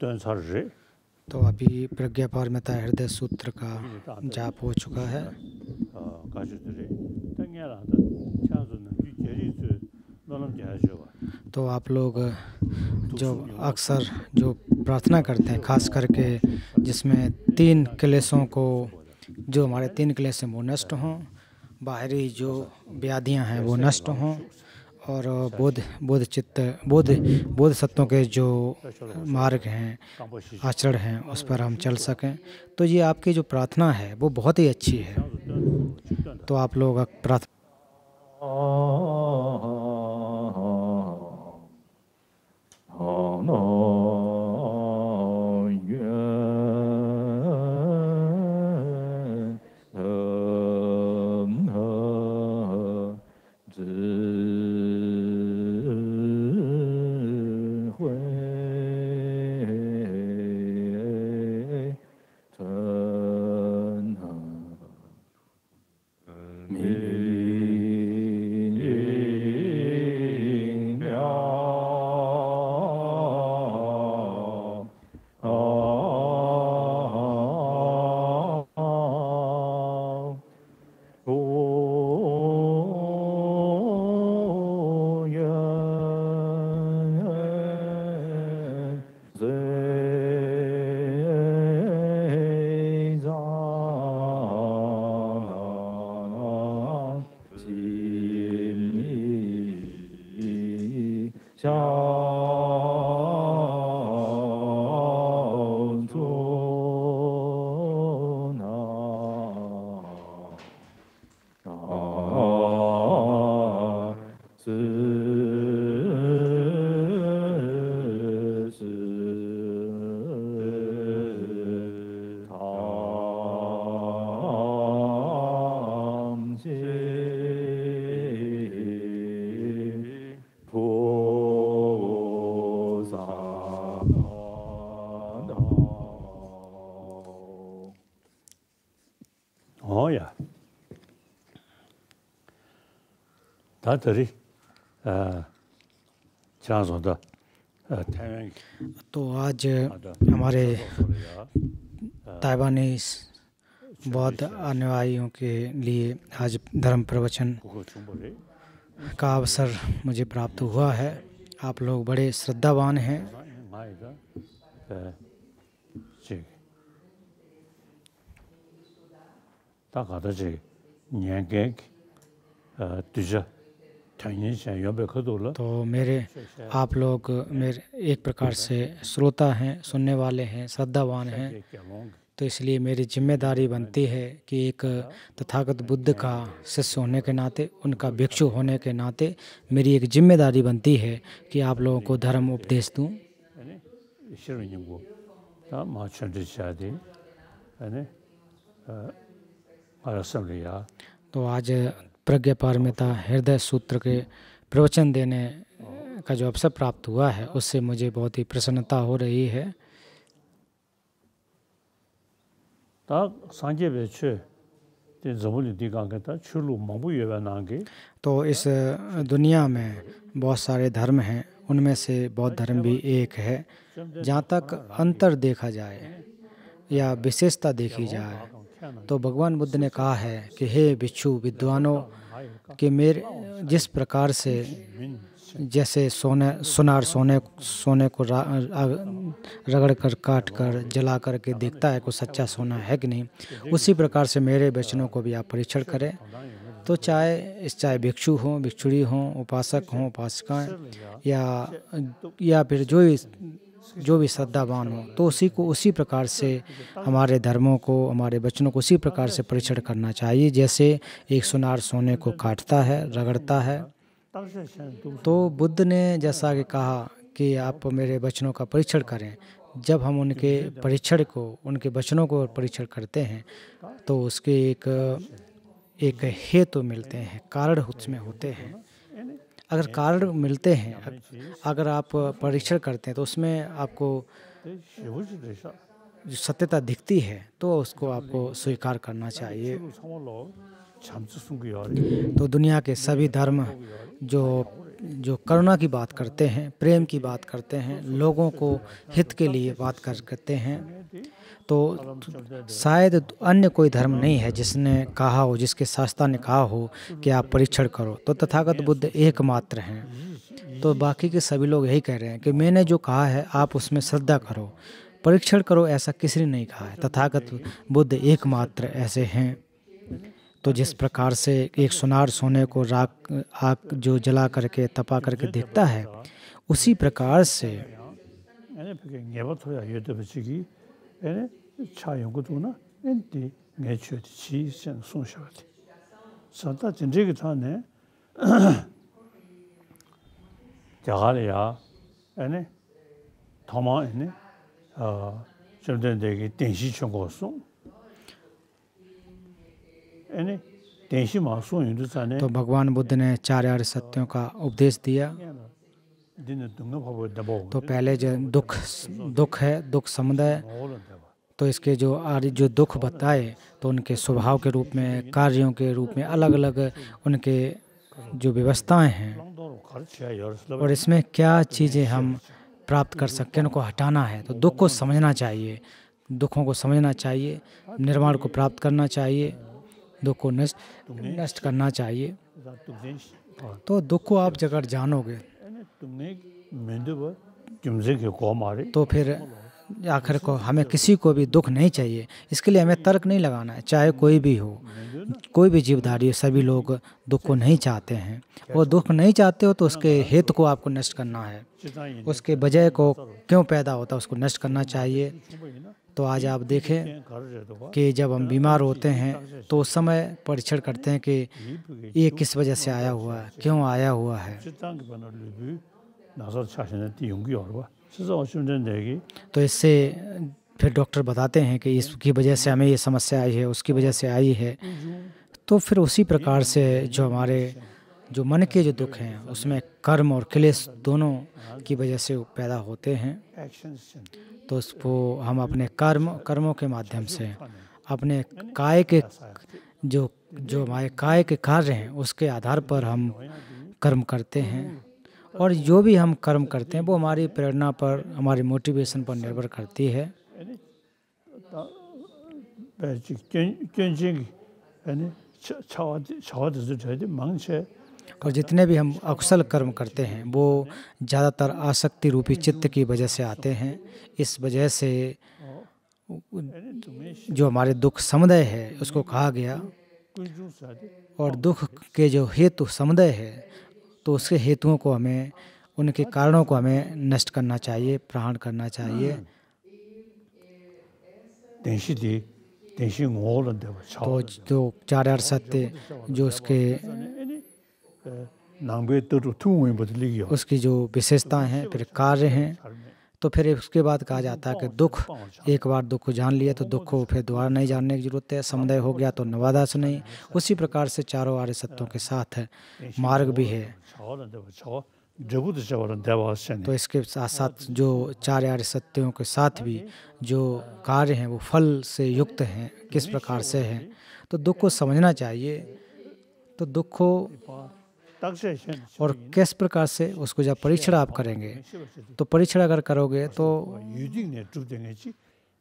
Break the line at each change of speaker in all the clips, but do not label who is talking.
तो
अभी प्रज्ञा पारमिता हृदय सूत्र का जाप हो चुका है हाँ, तो आप लोग तो जो अक्सर जो प्रार्थना करते हैं खास करके जिसमें तीन क्लेशों को जो हमारे तीन क्लेश हैं वो नष्ट हों बाहरी जो व्याधियां हैं वो नष्ट हों और बोध बोध चित्त बोध बोध सत्यों के जो मार्ग हैं आचरण हैं उस पर हम चल सकें तो ये आपकी जो प्रार्थना है वो बहुत ही अच्छी है तो आप लोग प्रार्थ
다들이 아 चांस
तो आज हमारे ताइवानी बौद्ध अनुयायियों के लिए आज धर्म प्रवचन का अवसर मुझे प्राप्त हुआ है आप लोग बड़े श्रद्धावान हैं
जी uh, uh, तुझा तो मेरे आप
लोग मेरे एक प्रकार से श्रोता हैं सुनने वाले हैं श्रद्धावान हैं तो इसलिए मेरी जिम्मेदारी बनती है कि एक तथागत बुद्ध का शिष्य होने के नाते उनका भिक्षु होने के नाते मेरी एक जिम्मेदारी बनती है कि आप लोगों को धर्म उपदेश दूँ
हाँ,
तो आज प्रज्ञा पारमिता हृदय सूत्र के प्रवचन देने का जो अवसर प्राप्त हुआ है उससे मुझे बहुत ही प्रसन्नता हो रही है तो इस दुनिया में बहुत सारे धर्म हैं उनमें से बौद्ध धर्म भी एक है जहाँ तक अंतर देखा जाए या विशेषता देखी जाए तो भगवान बुद्ध ने कहा है कि हे भिक्षु विद्वानों कि मेरे जिस प्रकार से जैसे सोने सोनार सोने सोने को रगड़ कर काट कर जला करके देखता है कोई सच्चा सोना है कि नहीं उसी प्रकार से मेरे वचनों को भी आप परीक्षण करें तो चाहे इस चाहे भिक्षु हों भिक्षुड़ी हों उपासक हों उपासिकाएँ या या फिर जो भी जो भी श्रद्धावान हो तो उसी को उसी प्रकार से हमारे धर्मों को हमारे बच्चनों को उसी प्रकार से परीक्षण करना चाहिए जैसे एक सुनार सोने को काटता है रगड़ता है तो बुद्ध ने जैसा कि कहा कि आप मेरे बच्चनों का परीक्षण करें जब हम उनके परीक्षण को उनके बच्चनों को परीक्षण करते हैं तो उसके एक एक हेतु तो मिलते हैं कारण उसमें होते हैं अगर कार्ड मिलते हैं अगर आप परीक्षण करते हैं तो उसमें आपको
जो
सत्यता दिखती है तो उसको आपको स्वीकार करना चाहिए तो दुनिया के सभी धर्म जो जो करुणा की बात करते हैं प्रेम की बात करते हैं लोगों को हित के लिए बात करते हैं तो शायद अन्य कोई धर्म नहीं है जिसने कहा हो जिसके शास्त्रा ने कहा हो कि आप परीक्षण करो तो तथागत बुद्ध एकमात्र हैं तो बाकी के सभी लोग यही कह रहे हैं कि मैंने जो कहा है आप उसमें श्रद्धा करो परीक्षण करो ऐसा किसी ने नहीं कहा है तथागत बुद्ध एकमात्र ऐसे हैं तो जिस प्रकार से एक सुनार सोने को राख आग जो जला करके तपा करके देखता है उसी प्रकार से
एने चायोगुतो ना एनटी नेछुची से संशो। संतातिन जिक थाने। जागाले या अने थमो हैने। अह समदेन
देगे टिंशी चोंगो सु। अने टिंशी मा भगवान बुद्ध ने चार आर्य सत्यों का उपदेश दिया।
तो पहले जो
दुख दुख है दुख समुदाय तो इसके जो आर्य जो दुख बताए तो उनके स्वभाव के रूप में कार्यों के रूप में अलग अलग उनके जो व्यवस्थाएं हैं और इसमें क्या चीज़ें हम प्राप्त कर सकते हैं उनको हटाना है तो दुख को समझना चाहिए दुखों को समझना चाहिए निर्माण को प्राप्त करना चाहिए दुख को नष्ट नष्ट करना चाहिए
तो दुख को आप जगह
जानोगे तो फिर आखिर को हमें किसी को भी दुख नहीं चाहिए इसके लिए हमें तर्क नहीं लगाना है चाहे कोई भी हो कोई भी जीवधारी हो सभी लोग दुख को नहीं चाहते हैं वो दुख नहीं चाहते हो तो उसके हित को आपको नष्ट करना
है
उसके वजह को क्यों पैदा होता है उसको नष्ट करना चाहिए तो आज आप देखें कि जब हम बीमार होते हैं तो उस समय परीक्षण करते हैं कि ये किस वजह से आया हुआ है क्यों आया हुआ है
तो
इससे फिर डॉक्टर बताते हैं कि इसकी वजह से हमें ये समस्या आई है उसकी वजह से आई है तो फिर उसी प्रकार से जो हमारे जो मन के जो दुख हैं उसमें कर्म और क्लेश दोनों की वजह से पैदा होते हैं तो उसको हम अपने कर्म कर्मों के माध्यम से अपने काय के जो जो हमारे काय के कार्य हैं उसके आधार पर हम कर्म करते हैं और जो भी हम कर्म करते हैं वो हमारी प्रेरणा पर हमारे मोटिवेशन पर निर्भर करती है और जितने भी हम अकुशल कर्म करते हैं वो ज़्यादातर आसक्ति रूपी चित्त की वजह से आते हैं इस वजह से जो हमारे दुख समुदाय है उसको कहा गया और दुख के जो हेतु समुदाय है तो उसके हेतुओं को हमें उनके कारणों को हमें नष्ट करना चाहिए प्रहण करना चाहिए तो जो तो चार आर सत्य जो उसके तो उसकी जो विशेषताएं हैं फिर कार्य हैं तो फिर उसके बाद कहा जाता है कि दुख एक बार दुख को जान लिया तो दुख को फिर दोबारा नहीं जानने की जरूरत है समुदाय हो गया तो नवादा से नहीं उसी प्रकार से चारों आर्य सत्यों के साथ है मार्ग भी है हाँ, तो इसके साथ हाँ, साथ जो चार आर्य सत्यों के साथ भी जो कार्य हैं वो फल से युक्त हैं किस प्रकार से हैं तो दुख को समझना चाहिए तो दुख को और किस प्रकार से उसको जब परीक्षण आप करेंगे तो परीक्षण अगर करोगे तो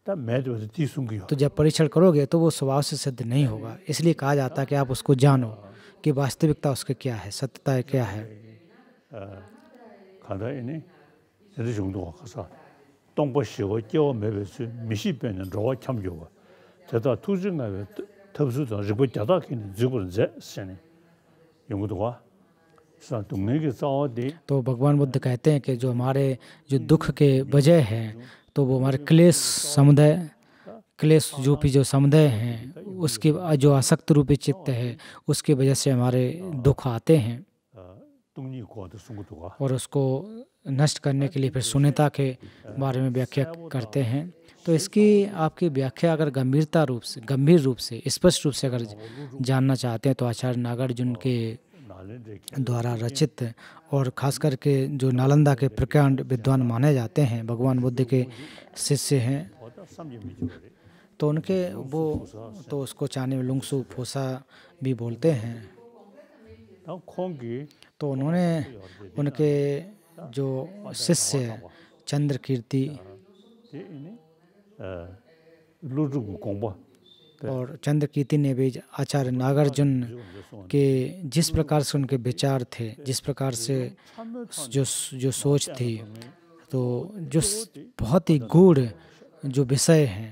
तो जब परीक्षण करोगे तो वो स्वभाव से सिद्ध नहीं होगा इसलिए कहा जाता है कि आप उसको जानो कि वास्तविकता उसके क्या है सत्यता क्या है तो भगवान बुद्ध कहते हैं कि जो हमारे जो दुख के वजह है तो वो हमारे क्लेश समुदाय क्लेश रूपी जो समुदाय हैं उसके जो आसक्त रूपी चित्त है उसकी वजह से हमारे दुख आते हैं
और उसको
नष्ट करने के लिए फिर सुनिता के बारे में व्याख्या करते हैं तो इसकी आपकी व्याख्या अगर गंभीरता रूप से गंभीर रूप से स्पष्ट रूप से अगर जानना चाहते हैं तो आचार्य नागार्जुन के द्वारा रचित और खास करके जो नालंदा के प्रकांड विद्वान माने जाते हैं भगवान बुद्ध के शिष्य हैं तो उनके वो तो उसको चाने में लुंगसू फोसा भी बोलते हैं तो उन्होंने उनके जो शिष्य चंद्र कीर्ति और चंद्र कीर्ति ने भी आचार्य नागार्जुन के जिस प्रकार से उनके विचार थे जिस प्रकार से जो जो सोच थी तो जो बहुत ही गूढ़ जो विषय हैं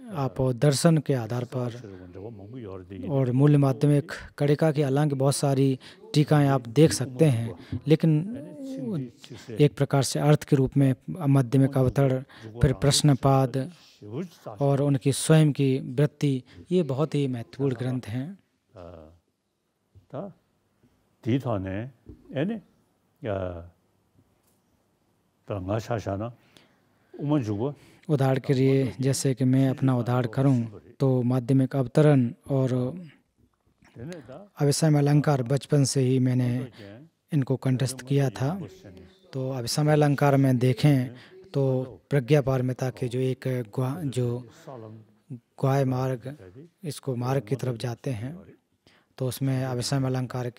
आप दर्शन के आधार पर और मूल्य माध्यमिक कड़िका की हालांकि बहुत सारी टीकाएं आप देख सकते हैं लेकिन एक प्रकार से अर्थ के रूप में माध्यमिक अवतरण फिर प्रश्नपाद और उनकी स्वयं की वृत्ति ये बहुत ही महत्वपूर्ण ग्रंथ हैं हाँ। उदाहरण के लिए जैसे कि मैं अपना उदाहरण करूं तो माध्यमिक अवतरण और अविसमय अलंकार बचपन से ही मैंने इनको कंठस्थ किया था तो अविसमय अलंकार में देखें तो प्रज्ञा पारमिता के जो एक गुआ जो ग्वाय मार्ग इसको मार्ग की तरफ जाते हैं तो उसमें अविसम अलंकार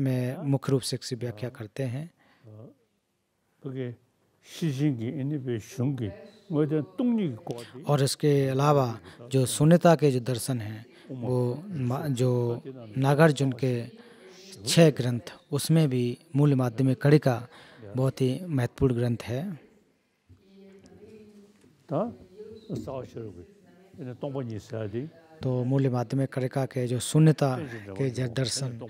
में मुख्य रूप से व्याख्या करते हैं और इसके अलावा जो सुनिता के जो दर्शन हैं वो जो नागार्जुन के छह ग्रंथ उसमें भी मूल माध्यमिक कड़ी का बहुत ही महत्वपूर्ण ग्रंथ है ता तो मूल्य माध्यमिक करिका के जो शून्यता के दर्शन तो,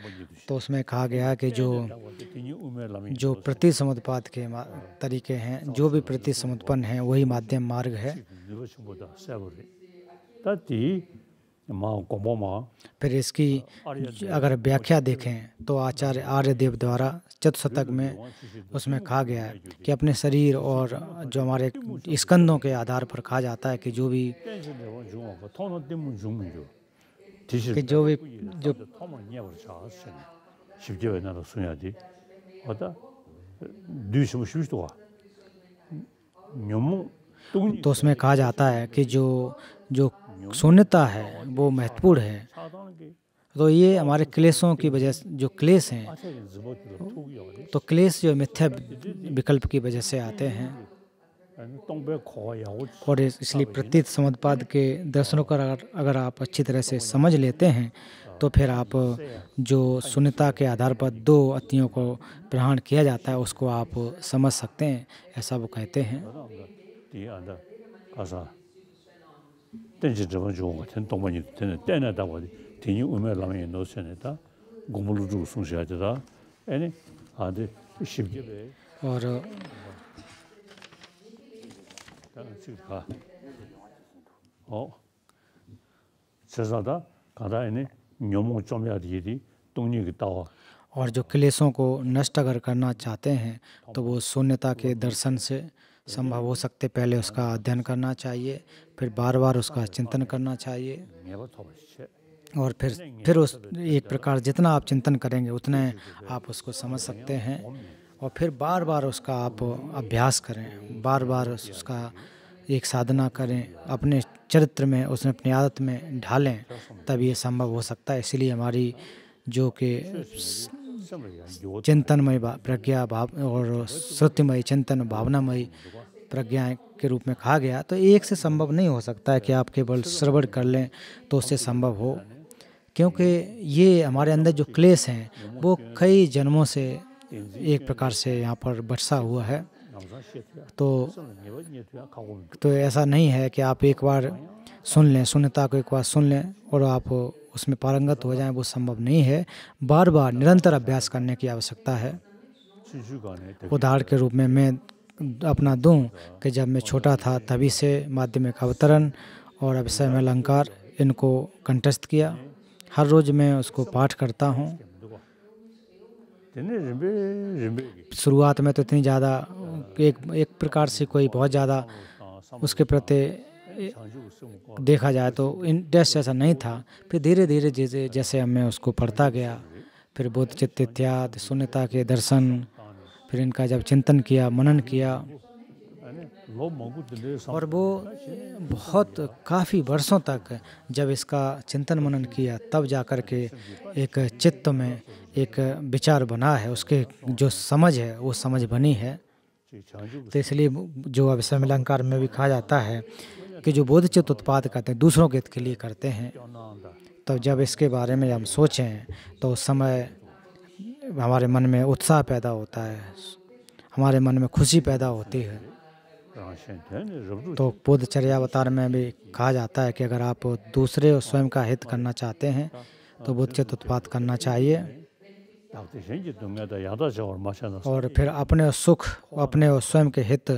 तो उसमें कहा गया कि जो जो प्रति समुत्पाद के तरीके हैं जो भी प्रति समुत्पन्न है वही माध्यम मार्ग है
फिर
इसकी अगर व्याख्या देखें तो आचार्य आर्यदेव द्वारा चतुशतक में उसमें कहा गया है कि अपने शरीर और जो हमारे स्कंदों के आधार पर कहा जाता है कि जो भी कि जो भी जो तो उसमें कहा जाता है कि जो जो शून्यता है वो महत्वपूर्ण है तो ये हमारे क्लेशों की वजह से जो क्लेश हैं तो क्लेश जो मिथ्या विकल्प की वजह से आते हैं और इसलिए प्रतीत समदपाद के दर्शनों का अगर आप अच्छी तरह से समझ लेते हैं तो फिर आप जो शून्यता के आधार पर दो अतियों को प्रहण किया जाता है उसको आप समझ सकते हैं ऐसा वो कहते हैं
tenchi zhiba zhiba, ten tongpa nyi, ten tena dhawa di, tenyi ume lama yin dosi yane da, gomu lu zhugu sung shiha dhida, ene, adi, shibji. Ora. O, chazada, kada ene, nyomung chomya di yidi, tongnyi ki dhawa.
Or jo संभव हो सकते पहले उसका अध्ययन करना चाहिए फिर बार बार उसका चिंतन करना चाहिए और फिर फिर उस एक प्रकार जितना आप चिंतन करेंगे उतने आप उसको समझ सकते हैं और फिर बार बार उसका आप अभ्यास करें बार बार उसका एक साधना करें अपने चरित्र में उसने अपनी आदत में ढालें तब ये संभव हो सकता है इसलिए हमारी जो कि
चिंतनमय
प्रज्ञा भाव और श्रुतिमय चिंतन भावनामय प्रज्ञा के रूप में कहा गया तो एक से संभव नहीं हो सकता है कि आप केवल श्रवण कर लें तो उससे संभव हो क्योंकि ये हमारे अंदर जो क्लेश हैं वो कई जन्मों से एक प्रकार से यहाँ पर बरसा हुआ है तो
तो ऐसा नहीं
है कि आप एक बार सुन लें सुनता को एक बार सुन लें और आप उसमें पारंगत हो जाएं वो संभव नहीं है बार बार निरंतर अभ्यास करने की आवश्यकता है उदाहरण के रूप में मैं अपना दूं कि जब मैं छोटा था तभी से माध्यमिक अवतरण और अभिषय में अलंकार इनको कंटस्थ किया हर रोज़ मैं उसको पाठ करता हूँ शुरुआत में तो इतनी ज़्यादा एक एक प्रकार से कोई बहुत ज़्यादा उसके प्रति देखा जाए तो इंटरेस्ट ऐसा नहीं था फिर धीरे धीरे जैसे जैसे हमें उसको पढ़ता गया फिर चित्त इत्याद शून्यता के दर्शन फिर इनका जब चिंतन किया मनन किया और वो बहुत काफ़ी वर्षों तक जब इसका चिंतन मनन किया तब जा कर के एक चित्त में एक विचार बना है उसके जो समझ है वो समझ बनी है तो इसलिए जो अब समलंकार में भी कहा जाता है कि जो बोधचित उत्पाद करते हैं दूसरों के हित के लिए करते हैं तो जब इसके बारे में हम सोचें तो उस समय हमारे मन में उत्साह पैदा होता है हमारे मन में खुशी पैदा होती है तो बुद्धचर्यावतार में भी कहा जाता है कि अगर आप दूसरे और स्वयं का हित करना चाहते हैं तो बुद्धचित उत्पाद करना चाहिए और फिर अपने सुख अपने और स्वयं के हित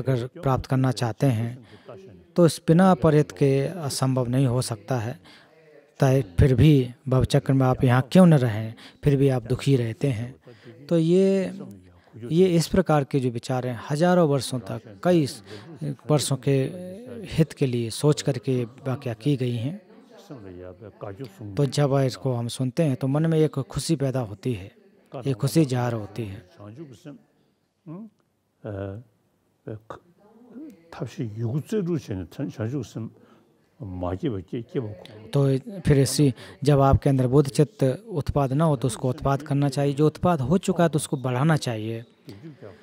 अगर प्राप्त करना चाहते हैं तो इस बिना परेत के असंभव नहीं हो सकता है तय फिर भी भवचक्र में आप यहाँ क्यों न रहें फिर भी आप दुखी रहते हैं तो ये ये इस प्रकार के जो विचार हैं हजारों वर्षों तक कई वर्षों के हित के लिए सोच करके वाक्य की गई हैं तो जब इसको हम सुनते हैं तो मन में एक खुशी पैदा होती है एक खुशी जाहिर होती है
탑시 युगजरु छन संशु सम मागी बच्चे के वो
तो फिर ऐसी जब आपके अंदर बोधचित्त उत्पाद ना हो तो उसको उत्पाद करना चाहिए जो उत्पाद हो चुका है तो उसको बढ़ाना चाहिए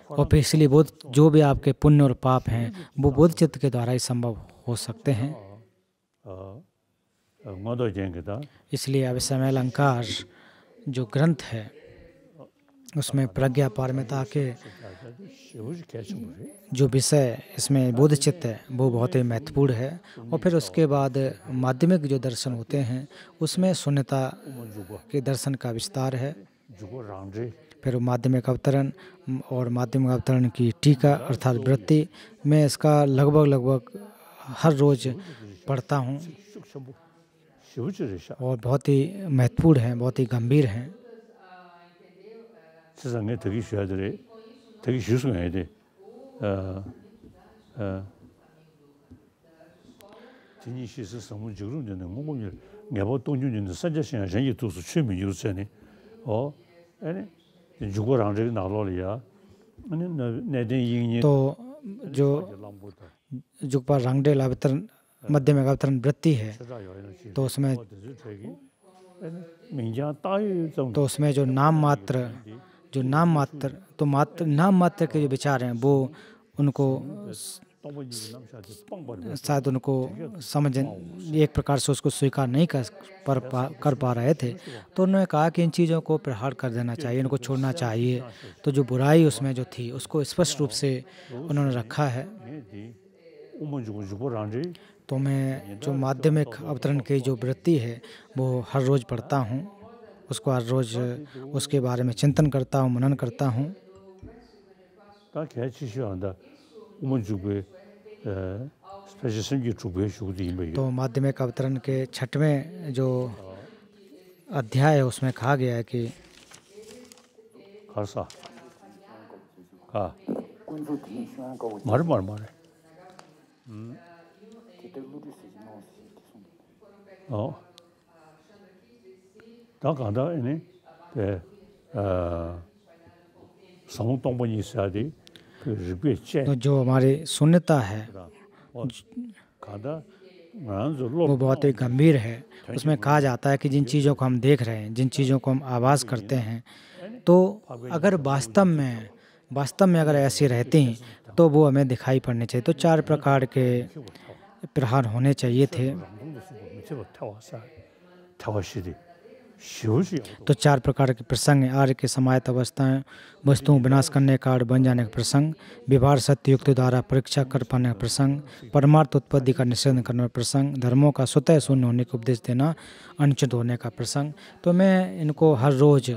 और फिर इसलिए बोध जो भी आपके पुण्य और पाप हैं वो चित्त के द्वारा ही संभव हो सकते हैं इसलिए अब समय अलंकार जो ग्रंथ है उसमें प्रज्ञा पारमिता के जो विषय इसमें बोधचित्त है वो बहुत ही महत्वपूर्ण है और फिर उसके बाद माध्यमिक जो दर्शन होते हैं उसमें शून्यता के दर्शन का विस्तार है फिर माध्यमिक अवतरण और माध्यमिक अवतरण की टीका अर्थात वृत्ति मैं इसका लगभग लगभग हर रोज़ पढ़ता हूँ और बहुत ही महत्वपूर्ण हैं बहुत ही गंभीर हैं
세상에 덕이 쉬어들이 덕이 쉬어야 돼. 어. 어. 진이 시스 성문 지금 되는 몸을 내가 또 뉴는 사자신 전이 도수 취미 유세니. 어. 아니 죽어랑 저기 나로리야. 아니 내내
이니 또 जो जो पर रंगडे लाभतरण मध्य में अवतरण वृत्ति है तो उसमें तो उसमें जो नाम मात्र जो नाम मात्र तो मात्र नाम मात्र के जो विचार हैं वो उनको
शायद उनको समझ
एक प्रकार से उसको स्वीकार नहीं कर पर पा कर पा रहे थे तो उन्होंने कहा कि इन चीज़ों को प्रहार कर देना चाहिए इनको छोड़ना चाहिए तो जो बुराई उसमें जो थी उसको स्पष्ट रूप से उन्होंने रखा है तो मैं जो माध्यमिक अवतरण की जो वृत्ति है वो हर रोज़ पढ़ता हूँ उसको हर रोज़ तो उसके बारे में चिंतन करता हूँ मनन करता हूँ तो माध्यमिक अवतरण के छठवें जो अध्याय है उसमें कहा गया है कि 다 जो हमारी सुन्नता है
वो
बहुत ही गंभीर है उसमें कहा जाता है कि जिन चीज़ों को हम देख रहे हैं जिन चीज़ों को हम आवाज़ करते हैं तो अगर वास्तव में वास्तव में अगर ऐसी रहती तो वो हमें दिखाई पड़नी चाहिए तो चार प्रकार के प्रहार होने चाहिए थे तो।, तो चार प्रकार के प्रसंग आर्य के समायत अवस्थाएं वस्तुओं विनाश करने का बन जाने का प्रसंग व्यवहार सत्ययुक्त द्वारा परीक्षा कर पाने का प्रसंग परमार्थ उत्पत्ति का निषेध करने का प्रसंग धर्मों का स्वतः शून्य होने का उपदेश देना अनुचित होने का प्रसंग तो मैं इनको हर रोज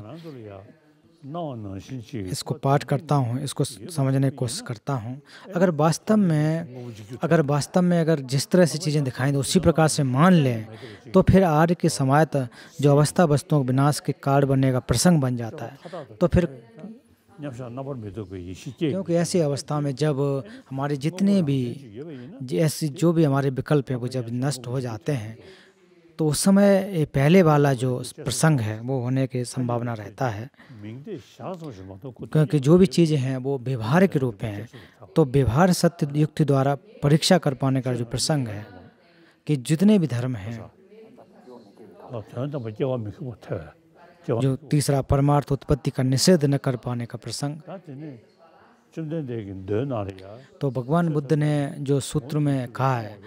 इसको
पाठ करता हूँ इसको समझने की कोशिश करता हूँ अगर वास्तव में अगर वास्तव में अगर जिस तरह से चीज़ें दिखाई तो उसी प्रकार से मान लें तो फिर आर्य की समायत जो अवस्था वस्तुओं के विनाश के कार्ड बनने का प्रसंग बन जाता है तो फिर
क्योंकि ऐसी
अवस्था में जब हमारे जितने भी ऐसे जो भी हमारे विकल्प हैं वो जब नष्ट हो जाते हैं तो उस समय पहले वाला जो प्रसंग है वो होने की संभावना रहता है
क्योंकि
जो भी चीज़ें हैं वो व्यवहार के रूप में हैं तो व्यवहार सत्य युक्ति द्वारा परीक्षा कर पाने का जो प्रसंग है कि जितने भी धर्म हैं जो तीसरा परमार्थ उत्पत्ति का निषेध न कर पाने का प्रसंग तो भगवान बुद्ध ने जो सूत्र में कहा है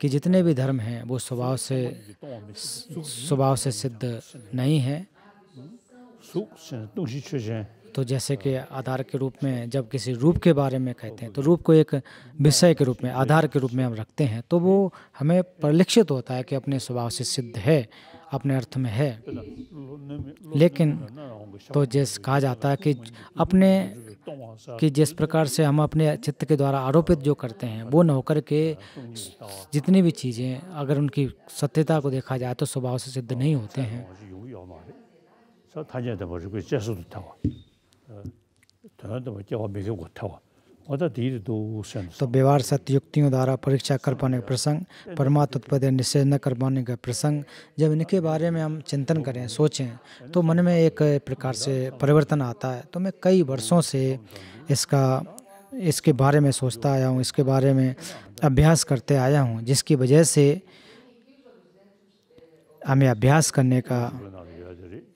कि जितने भी धर्म हैं वो स्वभाव से स्वभाव से सिद्ध नहीं है तो जैसे कि आधार के रूप में जब किसी रूप के बारे में कहते हैं तो रूप को एक विषय के रूप में आधार के रूप में हम रखते हैं तो वो हमें परिलक्षित होता है कि अपने स्वभाव से सिद्ध है अपने अर्थ में है लेकिन तो जैसे कहा जाता है कि अपने कि जिस प्रकार से हम अपने चित्त के द्वारा आरोपित जो करते हैं वो न होकर के जितनी भी चीज़ें अगर उनकी सत्यता को देखा जाए तो स्वभाव से सिद्ध नहीं होते हैं
तो
व्यवहार सत्य युक्तियों द्वारा परीक्षा कर पाने का प्रसंग परमात्म उत्पाद निषेध न कर पाने का प्रसंग जब इनके बारे में हम चिंतन करें सोचें तो मन में एक प्रकार से परिवर्तन आता है तो मैं कई वर्षों से इसका इसके बारे में सोचता आया हूँ इसके बारे में अभ्यास करते आया हूँ जिसकी वजह से हमें अभ्यास करने का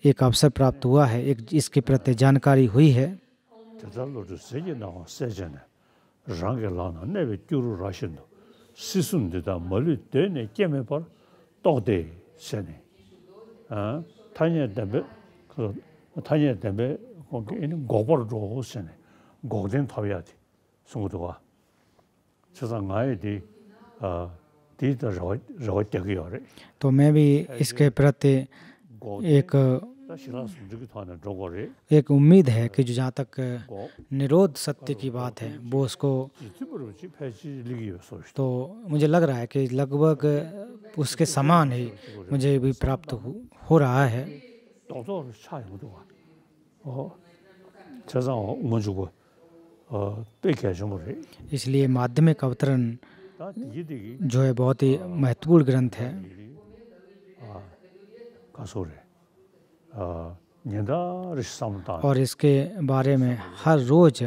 एक अवसर प्राप्त हुआ है एक इसके प्रति जानकारी हुई है
대달로도 세게 나와 세잖아 랑게라나 내베 뚜루 라신도 시순데다 멀리 되네 깨매 봐 또데 세네 아 타냐 그 타냐 거기는 고벌로 오세네 고된 타비야지 송도와 세상 아이디 아 디더 저저 때기어
또 메비 이스케 프라테 एक
एक
उम्मीद है कि जो जहाँ तक निरोध सत्य की बात है वो उसको तो मुझे लग रहा है कि लगभग उसके समान ही मुझे भी प्राप्त हो रहा है
तो तो
तो इसलिए माध्यमिक अवतरण
जो है बहुत ही महत्वपूर्ण ग्रंथ है और
इसके बारे में हर रोज़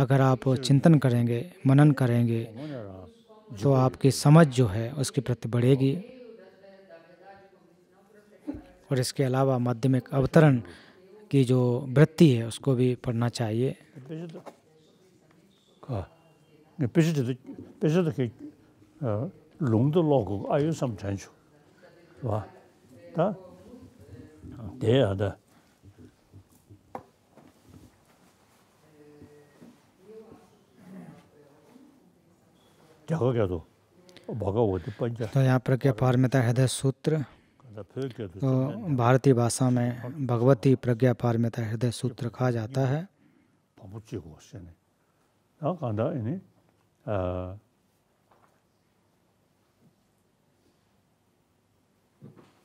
अगर आप चिंतन करेंगे मनन करेंगे तो आपकी समझ जो है उसके प्रति बढ़ेगी और इसके अलावा माध्यमिक अवतरण की जो वृत्ति है उसको भी पढ़ना चाहिए
तो लोग आयु वाह Det er det. तो यहाँ
पर क्या पारमिता हृदय सूत्र तो भारतीय भाषा में भगवती प्रज्ञा पारमिता हृदय सूत्र कहा जाता है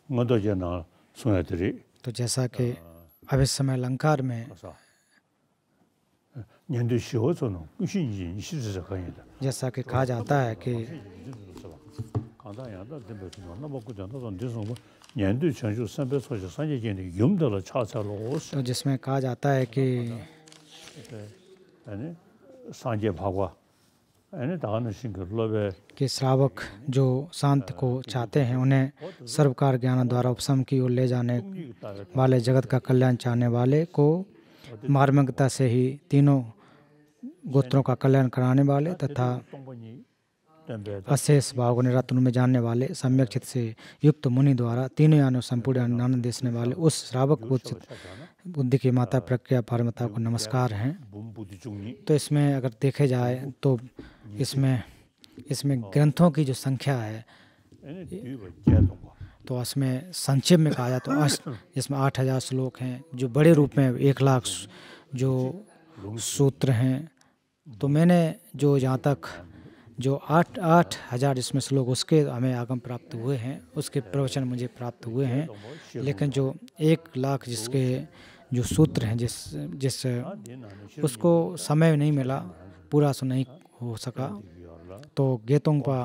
ngado je
तो जैसा कि हाँ। अब इस समय अलंकार में अच्छा। जैसा कि तो कहा जाता है कि
तो,
तो जिसमें कहा जाता है कि
अच्छा। भागवा के मतलब
श्रावक जो शांत को चाहते हैं उन्हें सर्वकार ज्ञान द्वारा उपशम की ओर ले जाने वाले जगत का कल्याण चाहने वाले को मार्मिकता से ही तीनों गोत्रों का कल्याण कराने वाले तथा अशेष भाव को निरातन में जानने वाले सम्यक चित्त से युक्त मुनि द्वारा तीनों यानों संपूर्ण आनंद देने वाले उस श्रावक को बुद्धि की माता प्रज्ञा पारमता को नमस्कार हैं तो इसमें अगर देखे जाए तो इसमें इसमें ग्रंथों की जो संख्या है तो इसमें संक्षेप में कहा जाए तो इसमें आठ हज़ार श्लोक हैं जो बड़े रूप में एक लाख जो सूत्र हैं तो मैंने जो जहाँ तक जो आठ आठ हज़ार इसमें श्लोक उसके हमें आगम प्राप्त हुए हैं उसके प्रवचन मुझे प्राप्त हुए हैं लेकिन जो एक लाख जिसके तो जो सूत्र हैं जिस जिस उसको समय नहीं मिला पूरा सो नहीं हो सका तो गेतोंगपा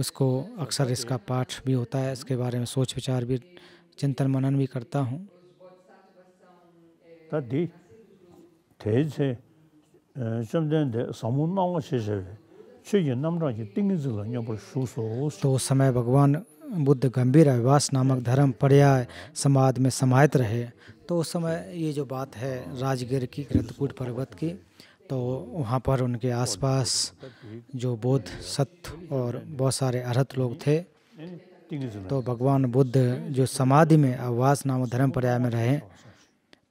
उसको अक्सर इसका पाठ भी होता है इसके बारे में सोच विचार भी चिंतन मनन भी करता हूँ तो उस समय भगवान बुद्ध गंभीर अभिवास नामक धर्म पर्याय समाज में समाहित रहे तो उस समय ये जो बात है राजगिर की ग्रंथकूट पर्वत की तो वहाँ पर उनके आसपास जो बौद्ध सत्य और बहुत सारे अर्हत लोग थे तो भगवान बुद्ध जो समाधि में अवास नामक धर्म पर्याय में रहे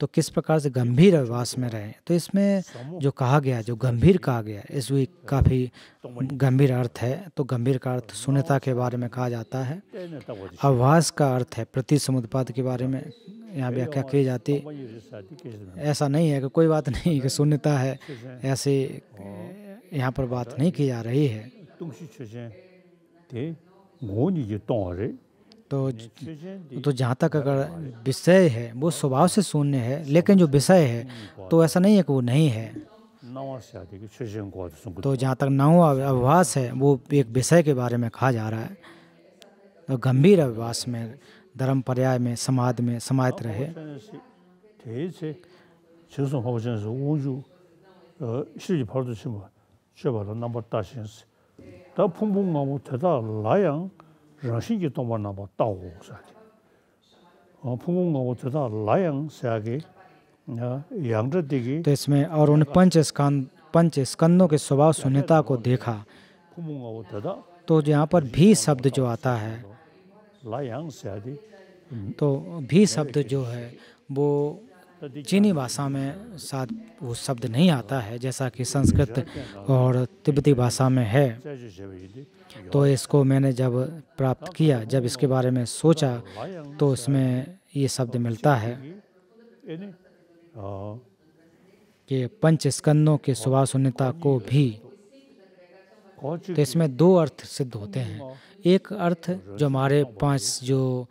तो किस प्रकार से गंभीर अभ्यास में रहें तो इसमें जो कहा गया जो गंभीर कहा गया इस वीक तो काफ़ी तो गंभीर अर्थ है तो गंभीर का अर्थ शून्यता हाँ। के बारे में कहा जाता है आवास का अर्थ है प्रति समुद्पाद के बारे में यहाँ व्याख्या की जाती तो ऐसा नहीं है कि कोई बात नहीं कि शून्यता है ऐसे हाँ। यहाँ पर बात नहीं की जा रही है तो तो जहाँ तक अगर विषय है वो स्वभाव से शून्य है लेकिन जो विषय है तो ऐसा नहीं है कि वो नहीं है तो जहाँ तक नौ अभ्यास है वो एक विषय के बारे में कहा जा रहा है तो गंभीर अभ्यास में धर्म पर्याय में समाध में समाहित रहे rāshīngi
tōngwa nāpa tāgu sāki. तो
इसमें और उन पंच स्कंद पंच स्कंदों के स्वभाव सुन्यता को देखा तो यहाँ पर भी शब्द जो आता है तो भी शब्द जो है वो चीनी भाषा में साथ वो शब्द नहीं आता है जैसा कि संस्कृत और तिब्बती भाषा में है तो इसको मैंने जब प्राप्त किया जब इसके बारे में सोचा तो उसमें ये शब्द मिलता है कि पंच स्कंदों के सुवासुन्यता को भी
तो इसमें
दो अर्थ सिद्ध होते हैं एक अर्थ जो हमारे पांच जो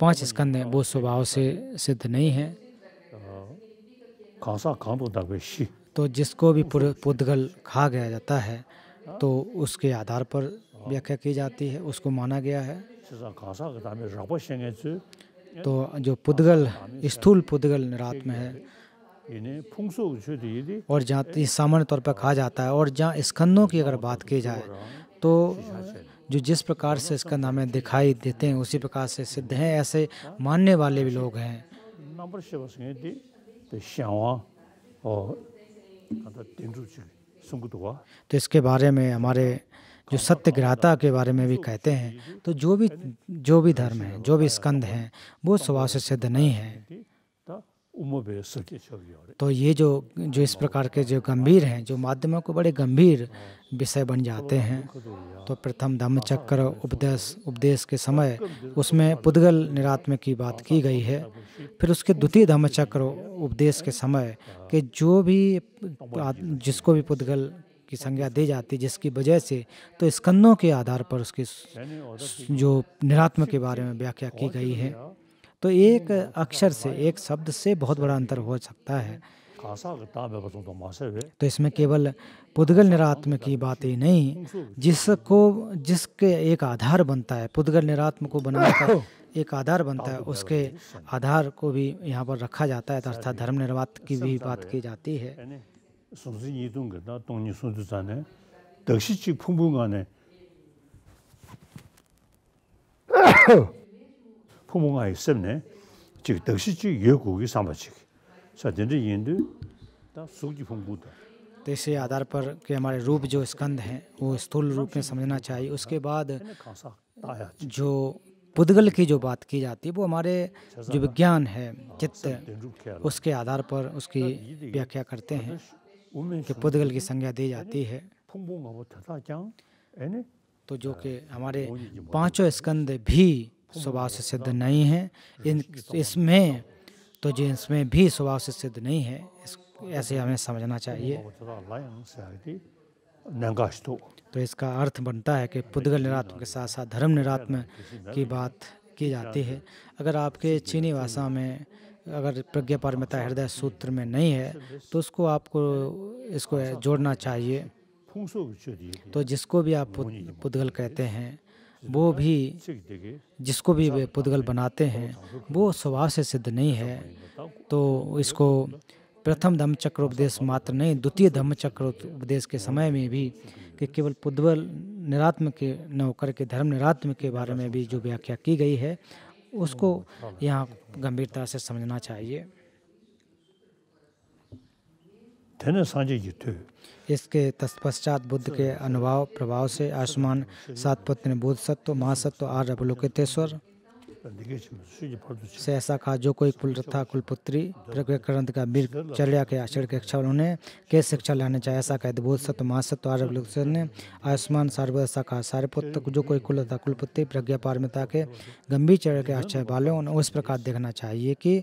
पांच स्कंद हैं वो स्वभाव से सिद्ध नहीं है तो जिसको भी पुद्गल खा गया जाता है तो उसके आधार पर हाँ। व्याख्या की जाती है उसको माना गया है तो जो पुद्गल स्थूल पुद्गल रात में है
और जहाँ सामान्य
तौर पर कहा जाता है और जहाँ स्कंदों की अगर बात की जाए हाँ। तो हाँ। जो जिस प्रकार से इसका नाम है दिखाई देते हैं उसी प्रकार से सिद्ध हैं ऐसे मानने वाले भी लोग हैं
तो
इसके बारे में हमारे जो सत्य ग्रहता के बारे में भी कहते हैं तो जो भी जो भी धर्म है जो भी स्कंद हैं वो स्वभाव से सिद्ध नहीं है
तो
ये जो जो इस प्रकार के जो गंभीर हैं जो माध्यमों को बड़े गंभीर विषय बन जाते हैं तो प्रथम धम्मचक्र उपदेश उपदेश के समय उसमें पुद्गल निरात्म की बात की गई है फिर उसके द्वितीय धम्मचक्र उपदेश के समय के जो भी जिसको भी पुद्गल की संज्ञा दी जाती है जिसकी वजह से तो स्कंदों के आधार पर उसकी जो निरात्म के बारे में व्याख्या की गई है तो एक अक्षर से एक शब्द से बहुत बड़ा अंतर हो सकता है तो इसमें केवल पुद्गल निरात्म की बात ही नहीं जिसको जिसके एक आधार बनता है पुद्गल निरात्म को बनाने का एक आधार बनता है उसके आधार को भी यहाँ पर रखा जाता है अर्थात धर्म निर्वात की भी बात की जाती
है 포모가 있었네. 즉 덕시지 예고기 삼바치. 자, 전제 인도
다 सूजी फंगूद तो इसी पर कि हमारे रूप जो स्कंद हैं वो स्थूल रूप में समझना चाहिए उसके बाद जो पुद्गल की जो बात की जाती है वो हमारे जो विज्ञान है हाँ, चित्त उसके आधार पर उसकी हाँ, व्याख्या करते हैं कि पुद्गल की संज्ञा दी जाती है तो जो कि हमारे पांचों स्कंद भी स्वभाव से सिद्ध नहीं है इन इसमें तो जींस इसमें भी स्वभाव से सिद्ध नहीं है ऐसे हमें समझना चाहिए तो इसका अर्थ बनता है कि पुद्गल निरात्म के साथ साथ धर्म निरात्म की बात की जाती है अगर आपके चीनी भाषा में अगर प्रज्ञा पारमिता हृदय सूत्र में नहीं है तो उसको आपको इसको जोड़ना चाहिए तो जिसको भी आप पुद्गल कहते हैं वो भी जिसको भी वे पुद्गल बनाते हैं वो स्वभाव से सिद्ध नहीं है तो इसको प्रथम धम्म चक्र उपदेश मात्र नहीं द्वितीय धम्म चक्र उपदेश के समय में भी कि केवल पुद्वल निरात्म के न होकर के धर्म निरात्म के बारे में भी जो व्याख्या की गई है उसको यहाँ गंभीरता से समझना चाहिए इसके तत्पश्चात बुद्ध के अनुभव प्रभाव से आयुष्मान पत्नी बोध सत्व महासत्व आर अवलोकितेश्वर
से ऐसा कहा जो कोई कुलरथा कुलपुत्री
का वीर चर्या के आचरण के इच्छा उन्होंने के शिक्षा लाने चाहिए ऐसा कह तो बोध सत्व महासत्व आर्य ने आयुष्मान सार्वज ऐसा कहा सारे पुत्र जो कोई कुल कुलरथा कुलपुत्री प्रज्ञा पारमिता के गंभीर चर्या के आश्चर्य वाले उन्हें उस प्रकार देखना चाहिए कि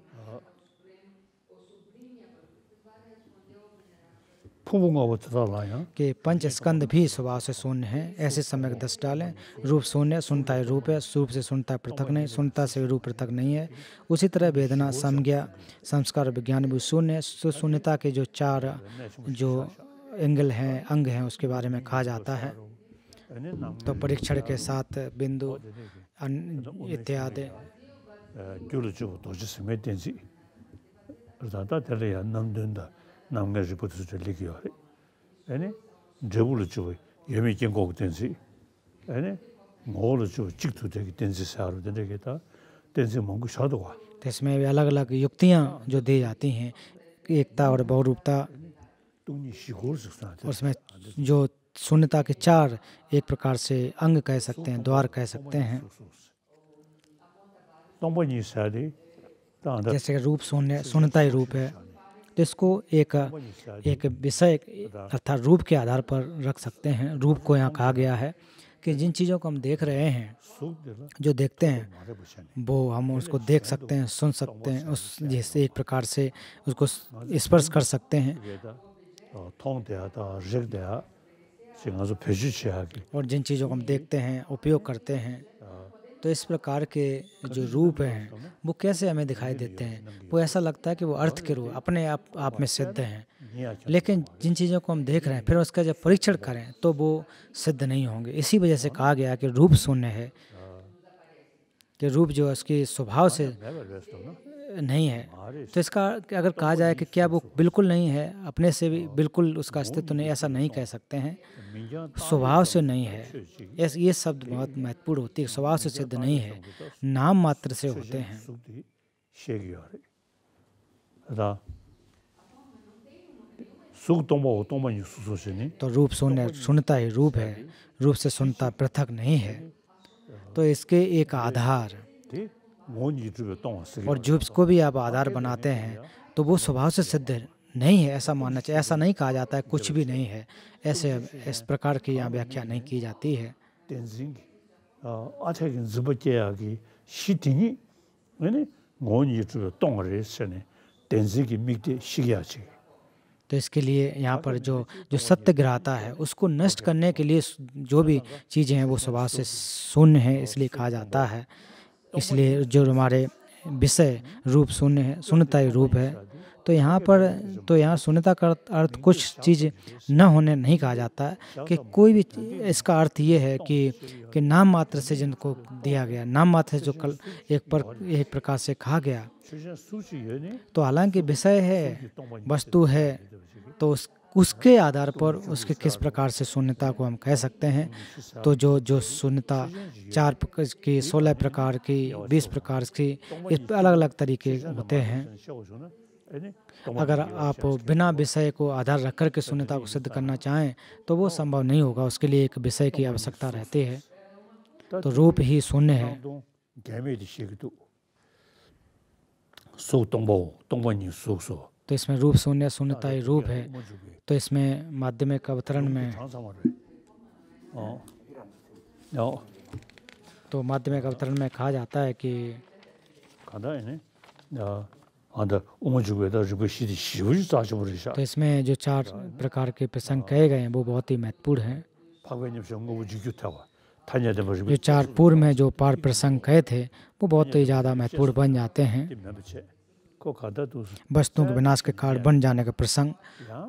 कि पंच स्कंद भी स्वभाव से शून्य है ऐसे समय दस डालें रूप शून्य सुनता है रूप है सूप से सुनता पृथक नहीं सुनता से रूप पृथक नहीं है उसी तरह वेदना संज्ञा संस्कार विज्ञान भी शून्य है सुशून्यता के जो चार जो एंगल हैं अंग हैं उसके बारे में कहा जाता है
तो परीक्षण के साथ
बिंदु इत्यादि जुड़ जो तो जिसमें तेजी
दादा तेरे नाम देंदा 남게 리포트 들리기요. 아니 저불로 주고 예미 경고 된지. 아니 뭐로 주 직도 되게 된지
사로 되겠다. 된지 뭔가 샤도 와. इसमें अलग-अलग युक्तियां जो दी जाती हैं एकता और बहुरूपता और उसमें जो शून्यता के चार एक प्रकार से अंग कह सकते हैं द्वार कह सकते हैं जैसे रूप शून्य शून्यता ही रूप है तो इसको एक एक विषय अर्थात रूप के आधार पर रख सकते हैं रूप को यहाँ कहा गया है कि जिन चीज़ों को हम देख रहे हैं जो देखते हैं वो हम उसको देख सकते हैं सुन सकते हैं उस जैसे एक प्रकार से उसको स्पर्श कर सकते हैं और जिन चीज़ों को हम देखते हैं उपयोग करते हैं तो इस प्रकार के जो रूप हैं वो कैसे हमें दिखाई देते हैं वो ऐसा लगता है कि वो अर्थ के रूप अपने आप आप में सिद्ध हैं अच्छा लेकिन जिन चीज़ों को हम देख रहे हैं फिर उसका जब परीक्षण करें तो वो सिद्ध नहीं होंगे इसी वजह से कहा गया कि रूप शून्य है हाँ। कि रूप जो है उसके स्वभाव से
हाँ, नहीं है तो
इसका अगर तो कहा जाए कि क्या वो बिल्कुल नहीं है अपने से भी हाँ, बिल्कुल उसका अस्तित्व नहीं ऐसा नहीं कह सकते हैं स्वभाव से तो नहीं है ये शब्द बहुत महत्वपूर्ण होती है स्वभाव से सिद्ध तो नहीं है नाम मात्र से होते हैं तो रूप सुन सुनता ही रूप है रूप से सुनता पृथक नहीं है तो इसके एक आधार
तो और जो
इसको भी आप आधार बनाते हैं तो वो स्वभाव से सिद्ध नहीं है ऐसा मानना चाहिए ऐसा नहीं कहा जाता है कुछ भी नहीं है ऐसे तो इस प्रकार की यहाँ व्याख्या नहीं की जाती है
अच्छा,
तो, तो इसके लिए यहाँ पर जो जो सत्य ग्रहता है उसको नष्ट करने के लिए जो भी चीज़ें हैं वो स्वभाव से शून्य है इसलिए कहा जाता है इसलिए जो हमारे विषय रूप शून्य है शून्यता रूप है तो यहाँ पर तो यहाँ शून्यता का अर्थ कुछ चीज़ न होने नहीं कहा जाता है कि कोई भी इसका अर्थ ये है कि कि नाम मात्र से जिनको दिया गया नाम मात्र से जो कल एक पर एक प्रकार से कहा गया तो हालांकि विषय है वस्तु है तो उस उसके आधार पर उसके किस प्रकार से शून्यता को हम कह सकते हैं तो जो जो शून्यता चार की सोलह प्रकार की बीस प्रकार की इस पर अलग अलग तरीके होते हैं अगर आप बिना विषय को आधार रख कर के शून्यता को सिद्ध करना चाहें तो वो संभव नहीं होगा उसके लिए एक विषय की आवश्यकता रहती है तो रूप ही शून्य है सो तो इसमें रूप शून्य शून्यता ही रूप है तो इसमें माध्यमिक अवतरण में हाँ। हाँ। तो माध्यमिक अवतरण में कहा जाता है कि हाँ। तो,
तो, तो, तो
इसमें जो चार प्रकार के प्रसंग कहे गए हैं वो बहुत ही महत्वपूर्ण हैं
जो चार पूर्व
में जो पार प्रसंग कहे थे वो बहुत ही ज़्यादा महत्वपूर्ण बन जाते
हैं तो वस्तुओं के विनाश के कारण
बन जाने का प्रसंग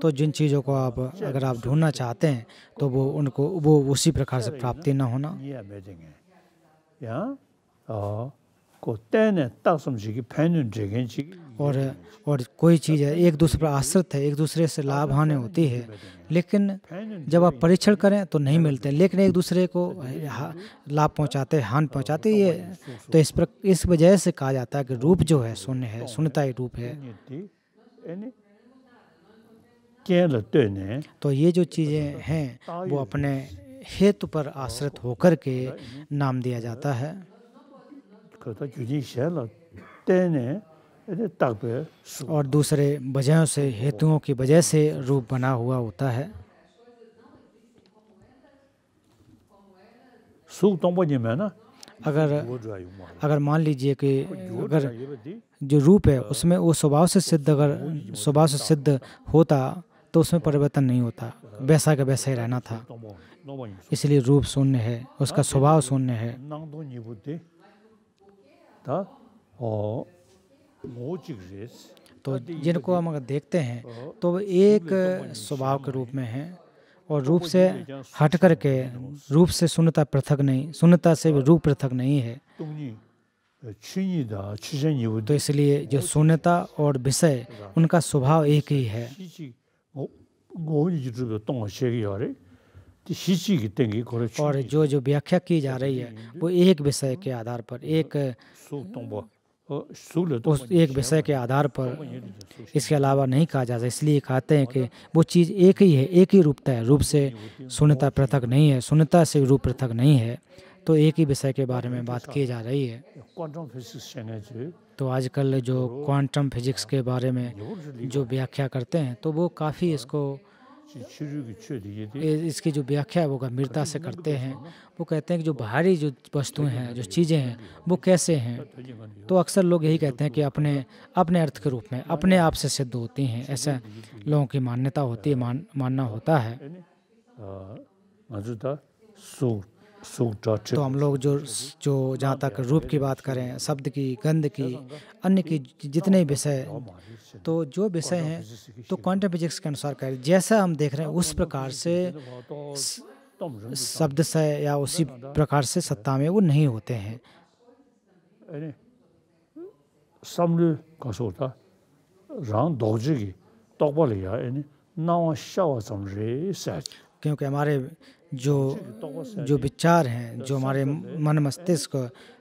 तो जिन चीज़ों को आप अच्छा, अगर आप अच्छा, ढूंढना अच्छा। चाहते हैं तो वो उनको वो उसी प्रकार से प्राप्ति न होना और और कोई चीज़ है एक दूसरे पर आश्रित है एक दूसरे से लाभ हानि होती है लेकिन जब आप परीक्षण करें तो नहीं मिलते लेकिन एक दूसरे को लाभ पहुंचाते हान पहुंचाते ये तो इस पर इस वजह से कहा जाता है कि रूप जो है शून्य है शून्यता ही रूप है तो ये जो चीज़ें हैं वो अपने हेतु पर आश्रित होकर के नाम दिया जाता है और दूसरे वजहों से हेतुओं की वजह से रूप बना हुआ होता है तो अगर अगर मान लीजिए कि अगर जो रूप है उसमें वो स्वभाव से सिद्ध अगर स्वभाव से सिद्ध होता तो उसमें परिवर्तन नहीं होता वैसा का वैसा ही रहना था तो इसलिए रूप शून्य है उसका हाँ, स्वभाव शून्य है
तो जिनको
हम अगर देखते हैं तो, तो वो एक स्वभाव के रूप में हैं और तो रूप से हट कर के रूप से सुनता पृथक नहीं सुनता से भी हाँ। रूप पृथक नहीं है तो इसलिए जो शून्यता और विषय उनका स्वभाव एक ही है और जो जो व्याख्या की जा तो रही है वो एक विषय के आधार पर एक उस एक विषय के आधार तो पर इसके अलावा नहीं कहा जाता इसलिए कहते हैं कि वो चीज़ एक ही है एक ही रूपता है रूप से शून्यता पृथक नहीं है शून्यता से रूप पृथक नहीं है तो एक ही विषय के बारे में बात की जा रही है तो आजकल जो क्वांटम तो फिजिक्स के बारे में जो व्याख्या करते हैं तो वो काफ़ी हाँ। इसको
इसकी
जो व्याख्या है वो गंभीरता से करते हैं वो कहते हैं कि जो बाहरी जो वस्तुएं हैं जो चीज़ें हैं वो कैसे हैं तो अक्सर लोग यही कहते हैं कि अपने अपने अर्थ के रूप में अपने आप से सिद्ध होती हैं ऐसा लोगों की मान्यता होती है मान मानना होता है तो हम लोग जो जो जहाँ तक रूप की बात करें शब्द की गंध की अन्य की जितने विषय तो जो विषय हैं तो क्वांटम फिजिक्स के अनुसार कह जैसा हम देख रहे हैं उस प्रकार से शब्द से या उसी प्रकार से सत्ता में वो नहीं होते हैं क्योंकि हमारे जो जो विचार हैं जो हमारे मन मस्तिष्क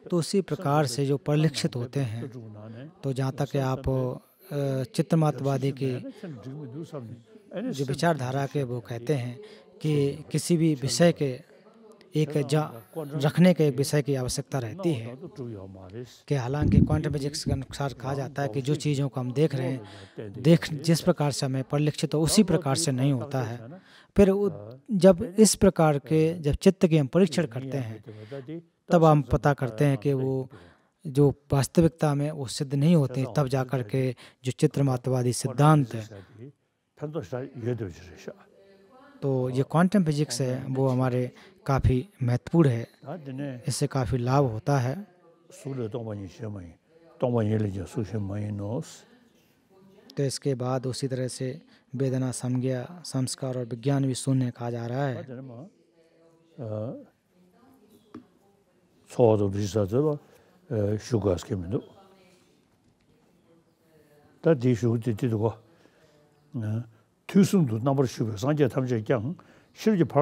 तो उसी प्रकार से जो परिलक्षित होते हैं तो जहाँ तक आप चित्रमातवादी की
जो विचारधारा के वो कहते
हैं कि किसी भी विषय के एक जा रखने के एक विषय की आवश्यकता रहती है कि हालांकि क्वांटम फिजिक्स के अनुसार कहा जाता है कि जो चीज़ों को हम देख रहे हैं देख जिस प्रकार से हमें परिलक्षित तो उसी प्रकार से नहीं होता है फिर हाँ, जब इस प्रकार के जब चित्त के हम परीक्षण करते
हैं
तब हम पता करते हैं कि वो जो वास्तविकता में वो सिद्ध नहीं अच्छा, होते तो तब जा कर के जो चित्रमातवादी सिद्धांत है तो ये क्वांटम फिजिक्स है वो हमारे काफ़ी महत्वपूर्ण है इससे काफ़ी लाभ होता है तो इसके बाद उसी तरह से वेदना संज्ञा संस्कार और विज्ञान भी शून्य कहा जा रहा
है ᱛᱩᱥᱩᱱ ᱫᱩ ᱱᱟᱢᱵᱟᱨ ᱥᱩᱵᱮ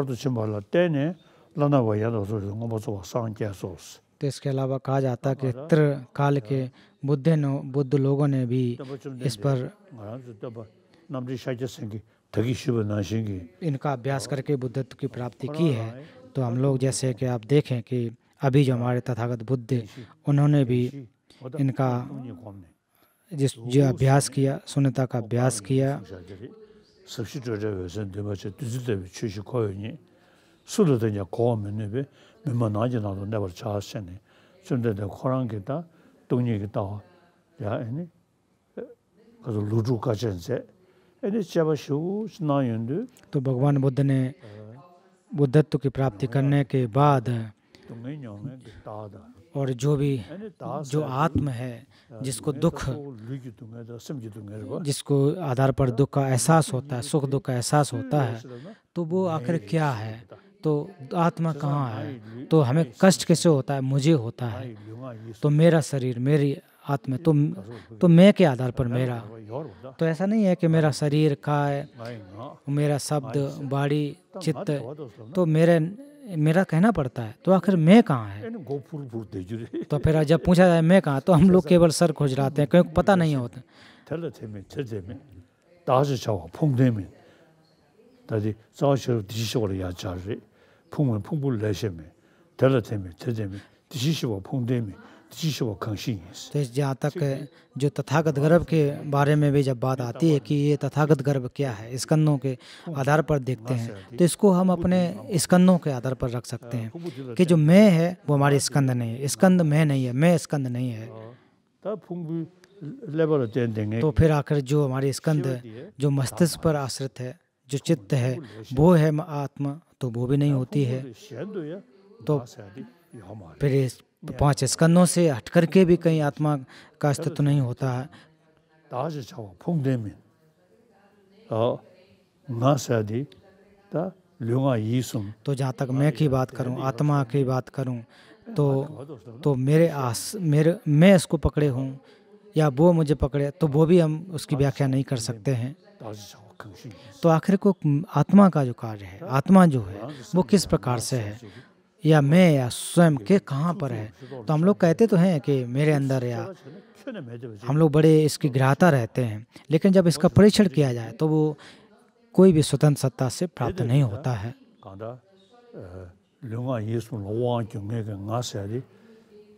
ᱥᱟᱸᱡᱮ ᱛᱟᱢᱡᱮ ᱛᱮᱱᱮ तो
इसके अलावा कहा जाता कि त्र काल के बुद्ध ने बुद्ध लोगों ने भी इस पर इनका अभ्यास करके बुद्धत्व की प्राप्ति की है तो हम लोग जैसे कि आप देखें कि अभी जो हमारे तथागत बुद्ध उन्होंने भी इनका जिस जो अभ्यास किया सुनता का अभ्यास किया
수도 되냐 고하면 왜 몇만 나지 나도 내버 야 아니 그래서 루주까지
이제 अरे जब शूज ना युंदु तो भगवान बुद्ध ने बुद्धत्व की करने के बाद और जो भी जो आत्म है जिसको दुख
जिसको आधार पर दुख
का एहसास होता है सुख दुख का एहसास होता है तो वो आखिर क्या है तो आत्मा कहाँ है तो हमें कष्ट कैसे होता है मुझे होता है तो मेरा शरीर मेरी आत्मा तो तो मैं के आधार पर मेरा तो ऐसा नहीं है कि मेरा शरीर काय मेरा शब्द बाड़ी चित्त तो मेरे मेरा कहना पड़ता है तो आखिर मैं कहाँ है तो फिर जब पूछा जाए मैं कहाँ तो हम लोग केवल सर खोज रहते हैं क्योंकि पता नहीं होता
다시 碰碰不来些没，得了才没，得才没，这些是我碰的没。
तो इस जहाँ तक जो तथागत गर्भ के बारे में भी जब बात आती है कि ये तथागत गर्भ क्या है स्कंदों के आधार पर देखते हैं तो इसको हम अपने स्कंदों के आधार पर रख सकते हैं कि जो मैं है वो हमारी स्कंद नहीं है स्कंद मैं नहीं है मैं स्कंद नहीं है
तो फिर आखिर
जो हमारी स्कंद जो मस्तिष्क पर आश्रित है जो चित्त है वो है आत्मा तो वो भी नहीं होती है तो,
तो फिर इस
पाँच स्कंदों से हट करके भी कहीं आत्मा का अस्तित्व नहीं होता है
तो,
तो जहाँ तक मैं की बात करूँ आत्मा की बात करूँ तो तो मेरे आस मेरे मैं इसको पकड़े हूँ या वो मुझे पकड़े तो वो भी हम उसकी व्याख्या नहीं कर सकते हैं
तो
आखिर को आत्मा का जो कार्य है आत्मा जो है वो किस प्रकार से है या मैं या स्वयं के कहाँ पर है तो हम लोग कहते तो हैं कि मेरे अंदर या हम लोग बड़े इसकी ग्राहता रहते हैं लेकिन जब इसका परीक्षण किया जाए तो वो कोई भी स्वतंत्र सत्ता से प्राप्त नहीं होता है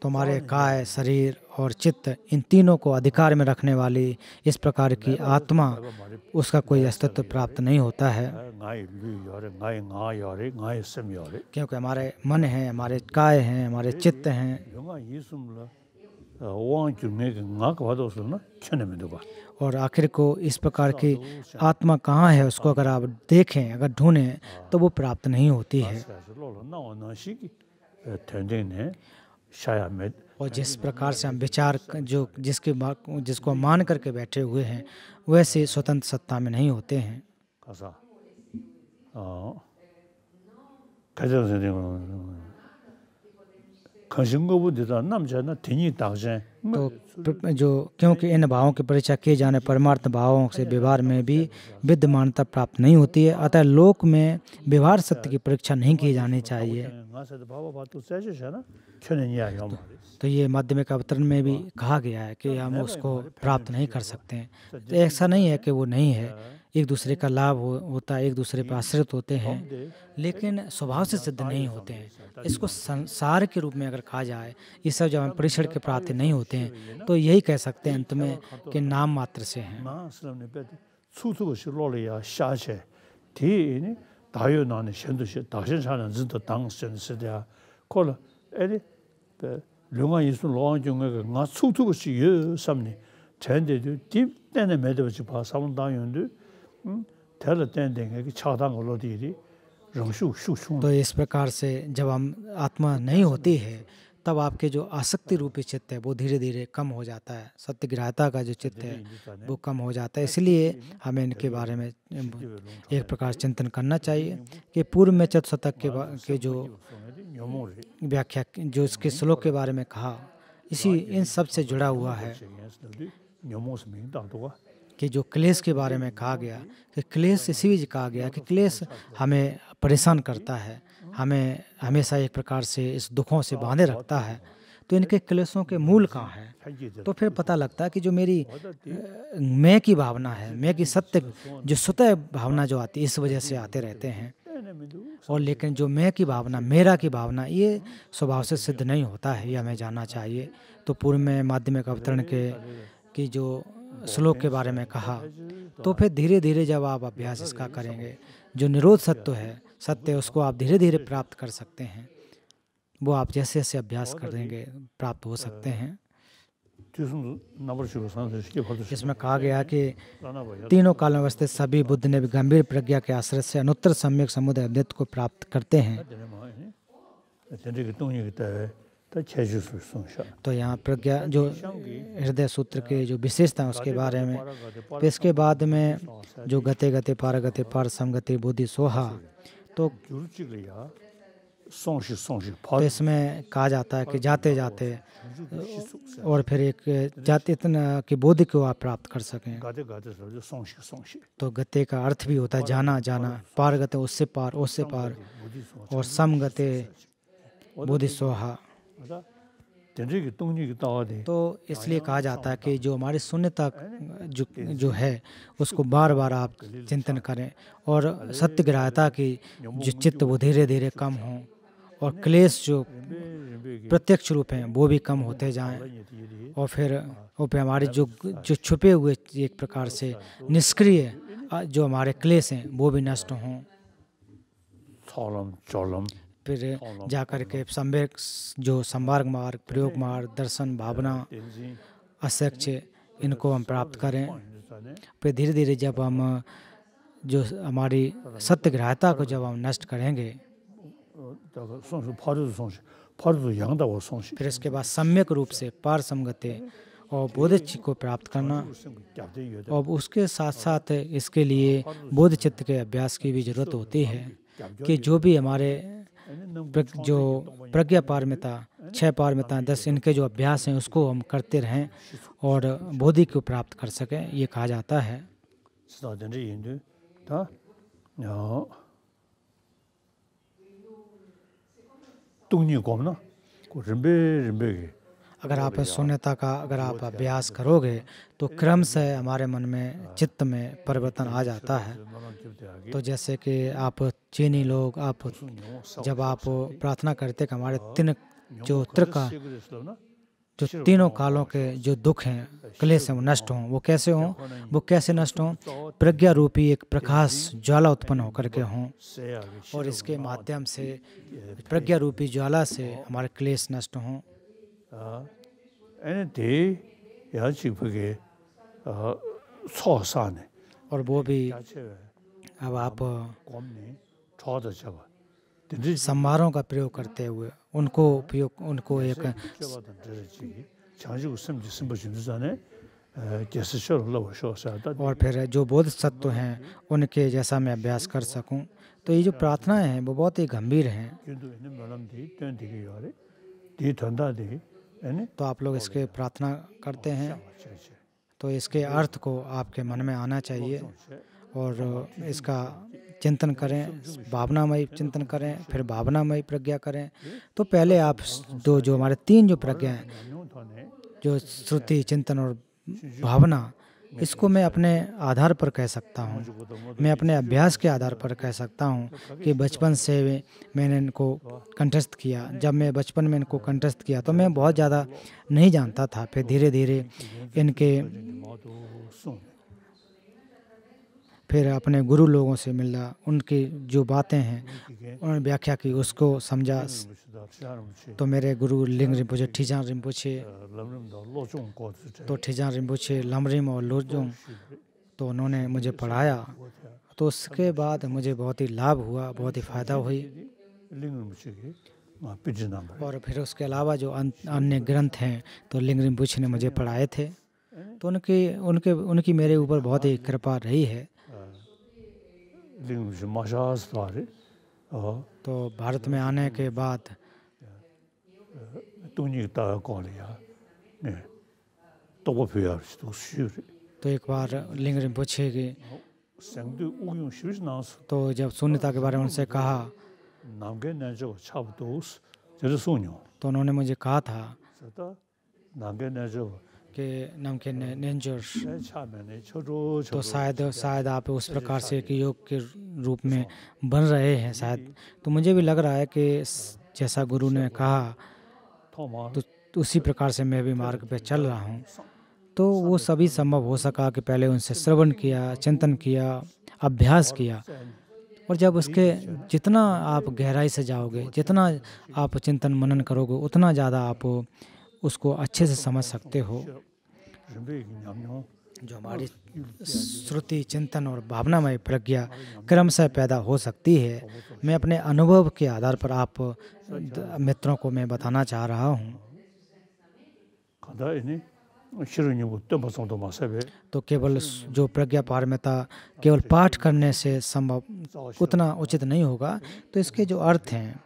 तुम्हारे काय शरीर और चित्त इन तीनों को अधिकार में रखने वाली इस प्रकार की तो आत्मा उसका कोई अस्तित्व प्राप्त नहीं होता है क्योंकि हमारे मन है हमारे काय हैं हमारे चित्त हैं और आखिर को इस प्रकार की तो आत्मा कहाँ है उसको अगर आप देखें अगर ढूंढें हाँ। तो वो प्राप्त नहीं होती है शाह में और जिस प्रकार से हम विचार जो जिसके जिसको मान करके बैठे हुए हैं वैसे स्वतंत्र सत्ता में नहीं होते हैं
가사 तो
जो क्योंकि इन भावों की परीक्षा किए जाने परमार्थ भावों से व्यवहार में भी विद्यमानता प्राप्त नहीं होती है अतः लोक में व्यवहार सत्य की परीक्षा नहीं की जानी चाहिए तो ये माध्यमिक अवतरण में भी कहा गया है कि हम उसको प्राप्त नहीं कर सकते हैं तो ऐसा नहीं है कि वो नहीं है एक दूसरे का लाभ हो, होता है एक दूसरे पर आश्रित होते हैं लेकिन स्वभाव से सिद्ध नहीं होते हैं इसको संसार के रूप में अगर कहा जाए ये सब जब हम परीक्षण के प्राप्ति नहीं होते हैं तो यही कह सकते हैं अंत में कि नाम मात्र से हैं हाँ, हम्म, तो इस प्रकार से जब हम आत्मा नहीं होती है तब आपके जो आसक्ति रूपी चित्त है वो धीरे धीरे कम हो जाता है सत्य सत्यग्राहता का जो चित्त है वो कम हो जाता है इसलिए हमें इनके बारे में एक प्रकार चिंतन करना चाहिए कि पूर्व में चतुशतक के, के जो व्याख्या जो इसके श्लोक के बारे में कहा इसी इन सब से जुड़ा हुआ है कि जो क्लेश के बारे में कहा गया कि क्लेश इसी कहा गया कि क्लेश हमें परेशान करता है हमें हमेशा एक प्रकार से इस दुखों से बांधे रखता है तो इनके क्लेशों के मूल कहाँ
हैं
तो फिर पता लगता है कि जो मेरी मैं की भावना है मैं की सत्य जो स्वतः भावना जो आती है इस वजह से आते रहते हैं और लेकिन जो मैं की भावना मेरा की भावना ये स्वभाव से सिद्ध नहीं होता है ये हमें जानना चाहिए तो पूर्व में माध्यमिक अवतरण के की जो श्लोक के बारे में कहा तो फिर धीरे धीरे जब आप अभ्यास इसका करेंगे जो निरोध सत्य है सत्य उसको आप धीरे धीरे प्राप्त कर सकते हैं वो आप जैसे जैसे अभ्यास करेंगे प्राप्त हो सकते हैं इसमें कहा गया कि तीनों काल अवस्थित सभी बुद्ध ने भी गंभीर प्रज्ञा के आश्रय से अनुत्तर सम्यक समुदाय को प्राप्त करते हैं
तो
यहाँ प्रज्ञा जो हृदय सूत्र के जो विशेषता उसके बारे में तो इसके बाद में जो गते गते गते पार संगति बुद्धि सोहा तो, तो इसमें कहा जाता है कि जाते जाते और फिर एक जाते इतना कि बोध को आप प्राप्त कर सकें तो गते का अर्थ भी होता है जाना जाना पार गते उससे पार उससे पार और समगते बोधि सोहा अच्छा? तो इसलिए कहा जाता है कि जो हमारी शून्यता जो जो है उसको बार बार आप चिंतन करें और सत्य ग्राहता की जो चित्त वो धीरे धीरे कम हो और क्लेश जो प्रत्यक्ष रूप हैं वो भी कम होते जाएं और फिर वो पे हमारे जो जो छुपे हुए एक प्रकार से निष्क्रिय जो हमारे क्लेश हैं वो भी नष्ट हों फिर जा के संवेक जो संवर्ग मार्ग प्रयोग मार्ग दर्शन भावना अशक्ष इनको हम प्राप्त करें फिर धीरे धीरे जब हम जो हमारी सत्यग्राहता को जब हम नष्ट करेंगे फिर इसके बाद सम्यक रूप से पार संगते और बोध को प्राप्त करना और उसके साथ साथ इसके लिए बोध चित्र के अभ्यास की भी जरूरत होती है कि जो भी हमारे जो प्रज्ञा पारमिता छः पारमिता दस इनके जो अभ्यास हैं उसको हम करते रहें और बोधि को प्राप्त कर सकें ये कहा जाता है
tung nyi gom na, रिम्बे rinpe अगर आप
शून्यता का अगर आप अभ्यास करोगे तो क्रम से हमारे मन में हाँ। चित्त में परिवर्तन आ जाता है तो जैसे कि आप चीनी लोग आप तो जब आप प्रार्थना करते कि हमारे हाँ। तीन जो त्रिका
जो तीनों कालों
के जो दुख हैं क्लेश हैं वो नष्ट हों वो कैसे हों वो कैसे नष्ट हों तो तो प्रज्ञा रूपी एक प्रकाश ज्वाला उत्पन्न होकर के हों और इसके माध्यम से प्रज्ञा रूपी ज्वाला से हमारे क्लेश नष्ट हों हाँ।
Ane dee yaa chikpage soo saane.
और वो भी अब आप संभारों का प्रयोग करते हुए उनको उपयोग उनको एक और फिर जो बोध सत्व हैं उनके जैसा मैं अभ्यास कर सकूं तो ये जो प्रार्थनाएं हैं वो बहुत ही गंभीर हैं तो आप लोग इसके प्रार्थना करते हैं अच्छा, अच्छा, अच्छा। तो इसके अर्थ को आपके मन में आना चाहिए और इसका चिंतन करें भावनामय चिंतन करें फिर भावनामय प्रज्ञा करें तो पहले आप दो जो हमारे तीन जो प्रज्ञा हैं जो श्रुति चिंतन और भावना इसको मैं अपने आधार पर कह सकता हूँ मैं अपने अभ्यास के आधार पर कह सकता हूँ कि बचपन से मैंने इनको कंठस्थ किया जब मैं बचपन में इनको कंठस्थ किया तो मैं बहुत ज़्यादा नहीं जानता था फिर धीरे धीरे इनके फिर अपने गुरु लोगों से मिला उनकी जो बातें हैं उन्होंने व्याख्या की उसको समझा तो, तो मेरे गुरु लिंग रिम्पोछे ठिजान रिम्पोछे
तो ठिजान रिम्पोछे लमरिम और लोजुम तो,
तो उन्होंने मुझे पढ़ाया तो उसके अच्छा, बाद अच्छा। मुझे बहुत ही लाभ हुआ बहुत ही फ़ायदा हुई और फिर उसके अलावा जो अन्य ग्रंथ हैं तो लिंग रिम्पोछे ने मुझे पढ़ाए थे तो उनकी उनके उनकी मेरे ऊपर हाँ, बहुत ही हाँ, हाँ। कृपा रही है
लिंगज महाजवारी हां तो
भारत में आने के बाद तुनिता तो वो फिर तो तो एक बार लिंगज पूछे कि तो जब शून्यता के बारे में उनसे कहा नामगे तो उन्होंने मुझे कहा था
के नमकीन नेंजर तो शायद शायद आप उस प्रकार से
एक योग के रूप में बन रहे हैं शायद तो मुझे भी लग रहा है कि जैसा गुरु ने कहा तो उसी प्रकार से मैं भी मार्ग पर चल रहा हूँ तो वो सभी संभव हो सका कि पहले उनसे श्रवण किया चिंतन किया अभ्यास किया और जब उसके जितना आप गहराई से जाओगे जितना आप चिंतन मनन करोगे उतना ज़्यादा आप उसको अच्छे से समझ सकते हो जो हमारी श्रुति चिंतन और भावनामय प्रज्ञा क्रमशः पैदा हो सकती है मैं अपने अनुभव के आधार पर आप मित्रों को मैं बताना चाह रहा हूँ तो केवल जो प्रज्ञा पारमिता केवल पाठ करने से संभव उतना उचित नहीं होगा तो इसके जो अर्थ हैं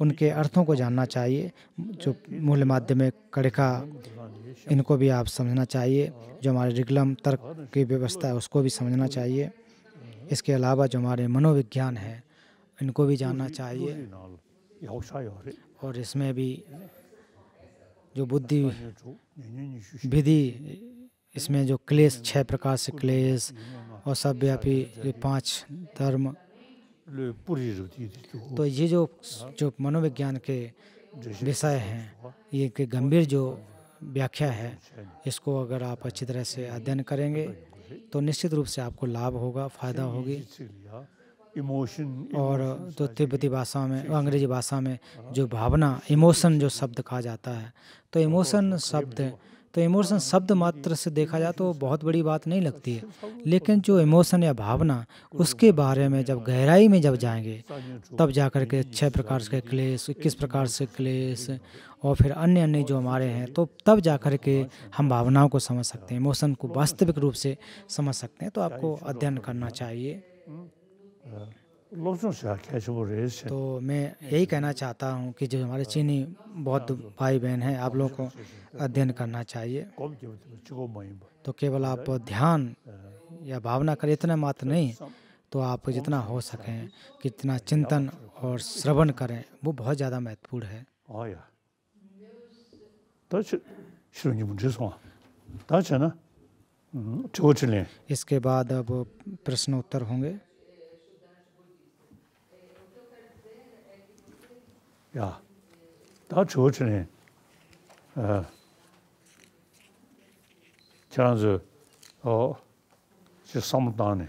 उनके अर्थों को जानना चाहिए जो मूल माध्यमिक कड़िका इनको भी आप समझना चाहिए जो हमारे रिगलम तर्क की व्यवस्था है उसको भी समझना चाहिए इसके अलावा जो हमारे मनोविज्ञान है इनको भी जानना चाहिए और इसमें भी जो बुद्धि विधि इसमें जो क्लेश छह प्रकार से क्लेश और सब व्यापी पांच धर्म
तो, तो ये जो हाँ। जो
मनोविज्ञान के विषय हैं हाँ। ये के गंभीर जो व्याख्या है अच्छा इसको अगर आप अच्छी तरह से अध्ययन करेंगे तो निश्चित रूप से आपको लाभ होगा फायदा होगी इमोशन हाँ। और तो तिब्बती भाषा में अंग्रेजी भाषा में जो भावना इमोशन जो शब्द कहा जाता है तो इमोशन शब्द तो इमोशन शब्द मात्र से देखा जाए तो बहुत बड़ी बात नहीं लगती है लेकिन जो इमोशन या भावना उसके बारे में जब गहराई में जब जाएंगे तब जा के छः प्रकार के क्लेश इक्कीस प्रकार से क्लेश और फिर अन्य अन्य जो हमारे हैं तो तब जा कर के हम भावनाओं को समझ सकते हैं इमोशन को वास्तविक रूप से समझ सकते हैं तो आपको अध्ययन करना चाहिए
हम्म।
तो मैं यही कहना चाहता हूँ कि जो हमारे चीनी बहुत हाँ, हाँ। भाई बहन हैं आप लोगों को हाँ, अध्ययन करना चाहिए
तो केवल आप ध्यान या भावना
कर इतना मात्र नहीं तो आप जितना हो सकें कितना चिंतन और श्रवण करें वो बहुत ज़्यादा महत्वपूर्ण
है
हम्म, इसके बाद अब प्रश्न उत्तर होंगे 야, 다 좋으네. 어.
저런서 어. 저
समझदान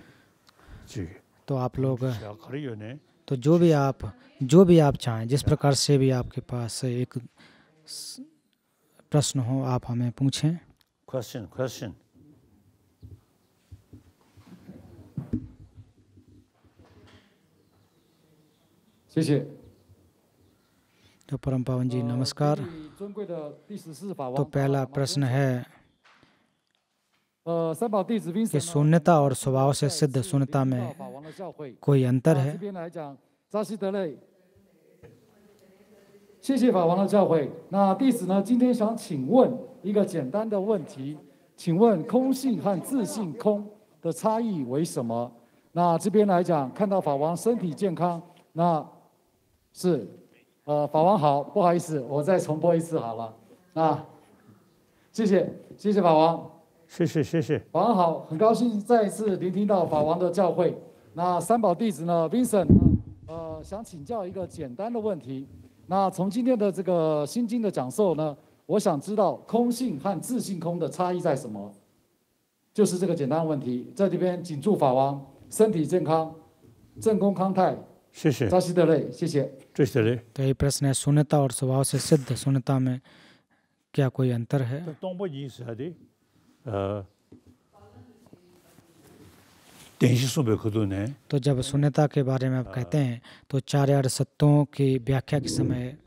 जी तो आप लोग तो जो भी आप जो भी आप चाहें जिस प्रकार से भी आपके पास एक प्रश्न हो आप हमें पूछें क्वेश्चन क्वेश्चन谢谢。तो परम पावन जी नमस्कार
तो पहला प्रश्न है कि
शून्यता और स्वभाव से सिद्ध शून्यता में कोई अंतर
है 那这边来讲，看到法王身体健康，那是呃，法王好，不好意思，我再重播一次好了，啊，谢谢，谢谢法王，谢谢谢谢。法王好，很高兴再一次聆听到法王的教诲。那三宝弟子呢，Vincent，呃，想请教一个简单的问题。那从今天的这个心经的讲授呢，我想知道空性和自性空的差异在什么？就是这个简单问题。在这边谨祝法王身体健康，正功康泰。谢谢。扎西德勒，谢谢。
这些嘞。कई और स्वभाव से सिद्ध में क्या कोई अंतर है? तो, तो जब शून्यता के बारे में आप हाँ। कहते हैं तो चार आठ सत्तों की व्याख्या के समय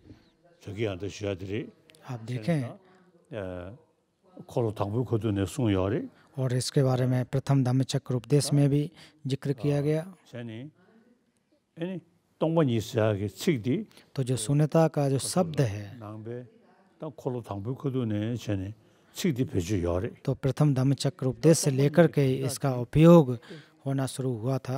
आप देखें
और इसके बारे में प्रथम धम्मचक्र उपदेश हाँ। में भी जिक्र किया हाँ। गया
तो
जो सुनता का जो शब्द
है तो
प्रथम धम्म उपदेश से लेकर के इसका उपयोग होना शुरू हुआ था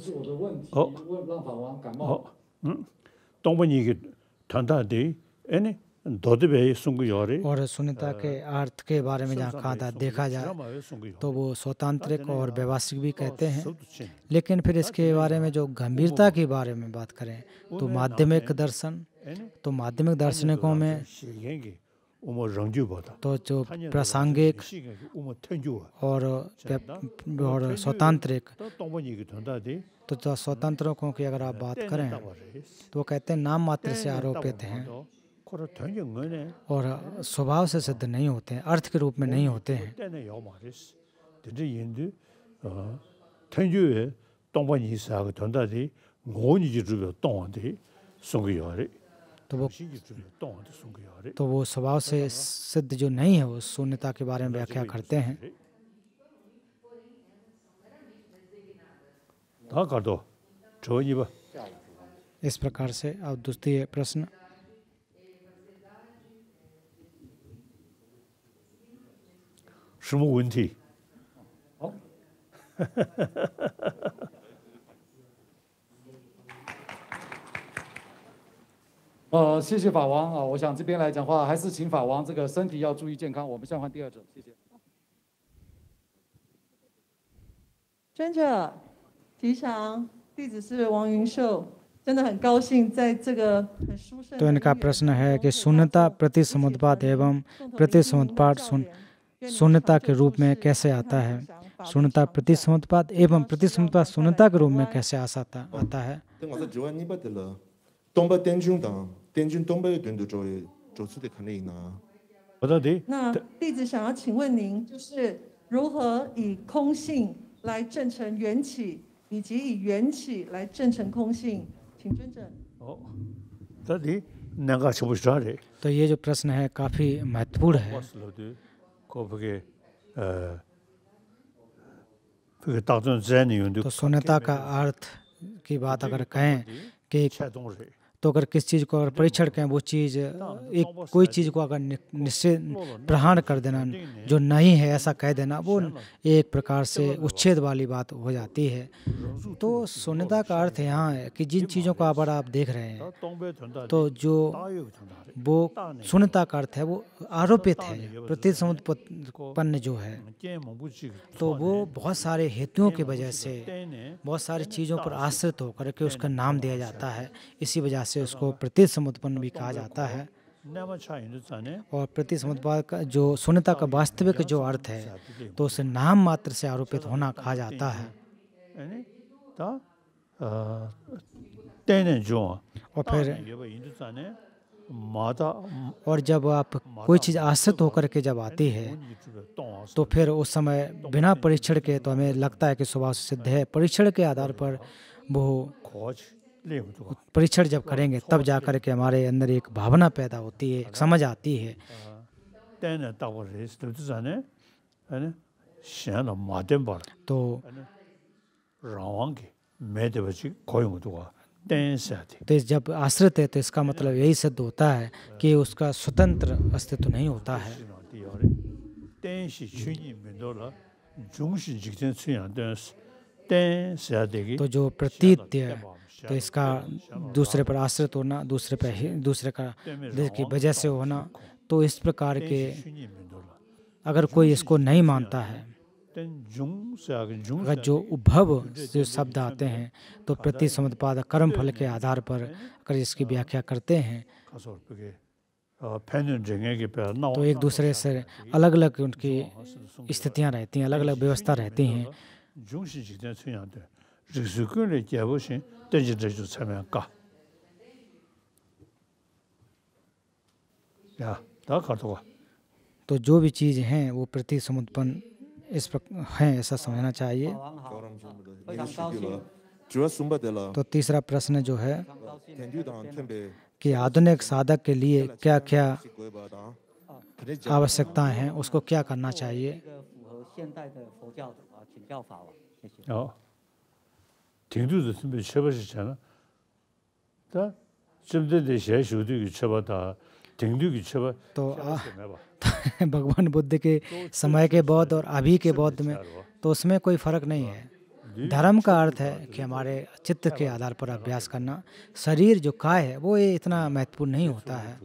Oh. Oh.
嗯，东北人的传达的，哎呢。और सुनीता के
अर्थ के बारे में जहाँ कहा था देखा जाए तो वो स्वतंत्रिक और व्यवस्थिक भी कहते हैं लेकिन फिर इसके बारे में जो गंभीरता के बारे में बात करें तो माध्यमिक दर्शन तो माध्यमिक दार्शनिकों में
तो जो प्रासंगिक और और स्वतंत्रिक
तो, तो स्वतंत्रों की अगर आप बात करें तो वो कहते हैं नाम मात्र से आरोपित हैं
और
स्वभाव से सिद्ध नहीं होते हैं अर्थ के रूप में नहीं होते हैं तो वो तो वो स्वभाव से सिद्ध जो नहीं है वो शून्यता के बारे में व्याख्या करते हैं हाँ, कर दो इस प्रकार से अब द्वितीय प्रश्न
什么问题？
好，
呃，谢谢法王啊！我想这边来讲话，还是请法王这个身体要注意健康。我们先换第二种。谢谢。
尊者吉祥弟子是王云秀，真的很高兴在这个。
तो इनका प्रश्न है कि सुनता प ् र त ि स म द ्ा एवं प ् र त ि स म द ्ा सुन शून्यता के रूप में कैसे आता है शून्यता प्रतिसमुत्पाद एवं प्रतिसमुत्पाद शून्यता के रूप में कैसे आ आता है तो ये जो प्रश्न है काफी महत्वपूर्ण है
तो सुनता का
अर्थ की बात अगर कहें कि तो अगर किस चीज़ को अगर परीक्षण करें वो चीज़ हाँ, मतलब एक कोई चीज़ को अगर निश्चित प्रहार कर देना जो नहीं है ऐसा कह देना वो एक प्रकार से उच्छेद वाली बात हो जाती है तो शून्यता का अर्थ यहाँ है कि जिन चीज़ों को अगर आप देख रहे हैं तो जो वो शून्यता का अर्थ है वो आरोपित है प्रति प्रतिसमुत्पन्न जो है तो वो बहुत सारे हेतुओं की वजह से बहुत सारी चीज़ों पर आश्रित होकर के उसका नाम दिया जाता है इसी वजह से उसको प्रतिसमुत्पन्न भी कहा जाता है और प्रतिसमुत्पाद का जो शून्यता का वास्तविक जो अर्थ है तो उसे नाम मात्र से आरोपित होना कहा जाता है और फिर माता और जब आप कोई चीज़ आश्रित होकर के जब आती है तो फिर उस समय बिना परीक्षण के तो हमें लगता है कि सुभाष सिद्ध है परीक्षण के आधार पर वो
परीक्षण
जब करेंगे तब जा कर के हमारे अंदर एक भावना पैदा होती है समझ आती है
तो तो, तो,
तो, तो जब आश्रित है तो इसका मतलब यही सिद्ध होता है कि उसका स्वतंत्र अस्तित्व नहीं होता है तो जो प्रतीत तो, तो इसका दूसरे पर आश्रित होना दूसरे पर दूसरे का की वजह से होना तो इस प्रकार के अगर कोई इसको नहीं मानता है
अगर जो
उभव जो शब्द आते हैं तो प्रति समुत्पादक कर्म फल के आधार पर अगर इसकी व्याख्या करते हैं
तो एक दूसरे से अलग
अलग उनकी स्थितियां रहती हैं अलग अलग व्यवस्था रहती हैं
던지듯이 참여할까? या दा कर दोगा
तो जो भी चीज़ हैं वो प्रति समुत्पन्न इस प्रकार हैं ऐसा समझना चाहिए
तो तीसरा प्रश्न जो है
कि आधुनिक साधक के लिए क्या क्या
आवश्यकताएं हैं उसको क्या करना चाहिए
딩두도 좀 쳐버시잖아. 다 쳐봐다 딩두기 쳐봐
भगवान बुद्ध के समय के बौद्ध और अभी के बौद्ध में तो उसमें कोई फर्क नहीं है धर्म का अर्थ है कि हमारे चित्त के आधार पर अभ्यास करना शरीर जो काय है वो ये इतना महत्वपूर्ण नहीं होता है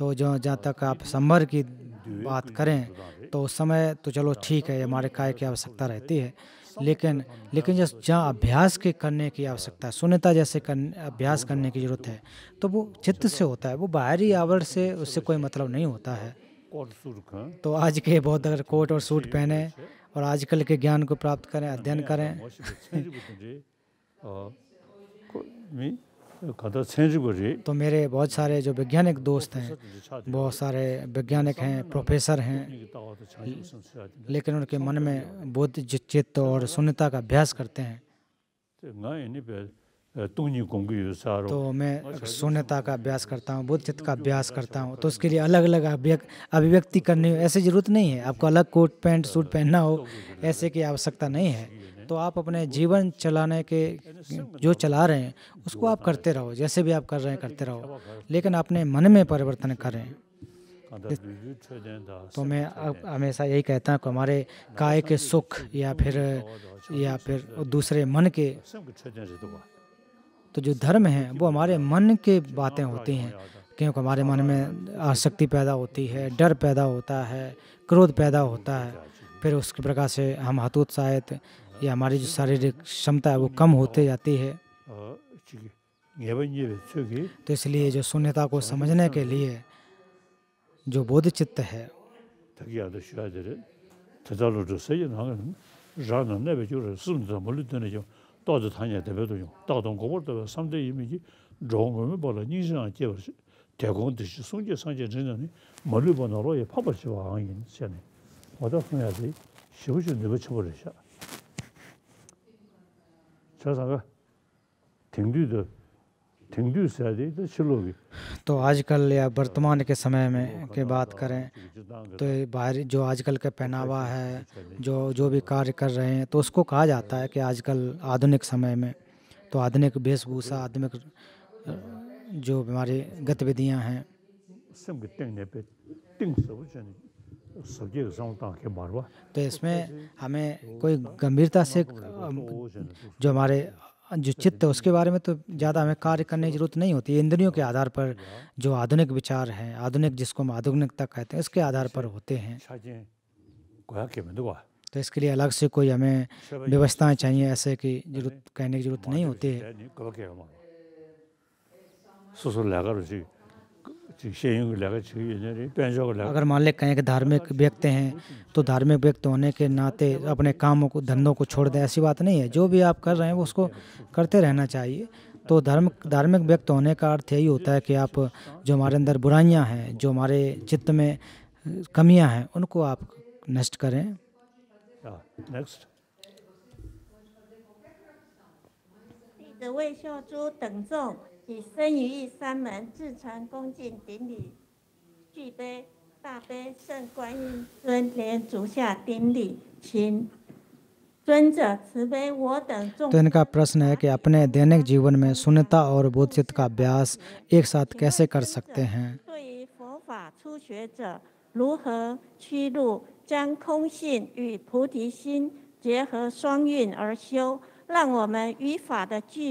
तो जो जहाँ तक आप समर की बात करें तो उस समय तो चलो ठीक है हमारे काय की आवश्यकता रहती है लेकिन लेकिन जब जहाँ अभ्यास के करने की आवश्यकता है शून्यता जैसे करने अभ्यास करने की ज़रूरत है तो वो चित्त से होता है वो बाहरी आवरण से उससे कोई मतलब नहीं होता है
तो आज के बहुत अगर कोट और सूट पहने
और आजकल के ज्ञान को प्राप्त करें अध्ययन करें
हाँ। तो
मेरे बहुत सारे जो वैज्ञानिक दोस्त हैं बहुत सारे वैज्ञानिक हैं प्रोफेसर हैं लेकिन उनके मन में बुद्ध चित्त और शून्यता का अभ्यास करते हैं
तो मैं शून्यता
का अभ्यास करता हूँ बुद्ध चित्त का अभ्यास करता हूँ तो उसके लिए अलग अलग अभिव्यक्ति करनी हो ऐसी ज़रूरत नहीं है आपको अलग कोट पैंट सूट पहनना हो ऐसे की आवश्यकता नहीं है तो आप अपने जीवन चलाने के जो चला रहे हैं उसको आप करते रहो जैसे भी आप कर रहे हैं करते रहो लेकिन अपने मन में परिवर्तन करें तो मैं हमेशा यही कहता हूँ कि हमारे काय के सुख या फिर या फिर दूसरे मन के तो जो धर्म है वो हमारे मन के बातें होती हैं क्योंकि हमारे मन में आसक्ति पैदा होती है डर पैदा होता है क्रोध पैदा होता है फिर उसके प्रकार से हम हतोत्साहित या हमारी जो शारीरिक क्षमता है वो कम होते जाती है तो इसलिए जो शून्यता को समझने के लिए जो बोध चित्त है
मलुबा नरो ये फाबर चुवा आंगे निश्चय ने वादा सुनिया दे शिवजी निवेश बोले शा तो,
तो, तो आजकल या वर्तमान के समय में के बात करें तो बाहर जो आजकल का पहनावा है जो जो भी कार्य कर रहे हैं तो उसको कहा जाता है कि आजकल आधुनिक समय में तो आधुनिक वेशभूषा आधुनिक जो हमारी गतिविधियाँ हैं
तो
इसमें तो हमें कोई गंभीरता से जो हमारे जो चित्त है उसके बारे में तो ज़्यादा हमें कार्य करने की जरूरत नहीं होती इंद्रियों के आधार पर जो आधुनिक विचार हैं आधुनिक जिसको हम आधुनिकता कहते हैं उसके आधार पर होते हैं अच्छा तो इसके लिए अलग से कोई हमें अच्छा व्यवस्थाएं चाहिए ऐसे की जरूरत कहने की जरूरत नहीं होती है
अगर मान लें कहें कि धार्मिक
व्यक्ति हैं तो धार्मिक व्यक्ति होने के नाते अपने कामों को धंधों को छोड़ दें ऐसी बात नहीं है जो भी आप कर रहे हैं वो उसको करते रहना चाहिए तो धर्म धार्मिक व्यक्त होने का अर्थ यही होता है कि आप जो हमारे अंदर बुराइयां हैं जो हमारे चित्त में कमियां हैं उनको आप नष्ट करें
नेक्स्ट
हाँ, yeah, 你生于一山门，自传恭敬顶礼，具悲大悲圣观音尊前足下顶礼，请尊者慈悲我等众。如何在日
常生活中，如何在日常生活中，如何在日常生活中，如何在日常生活中，如何在日常生
活中，如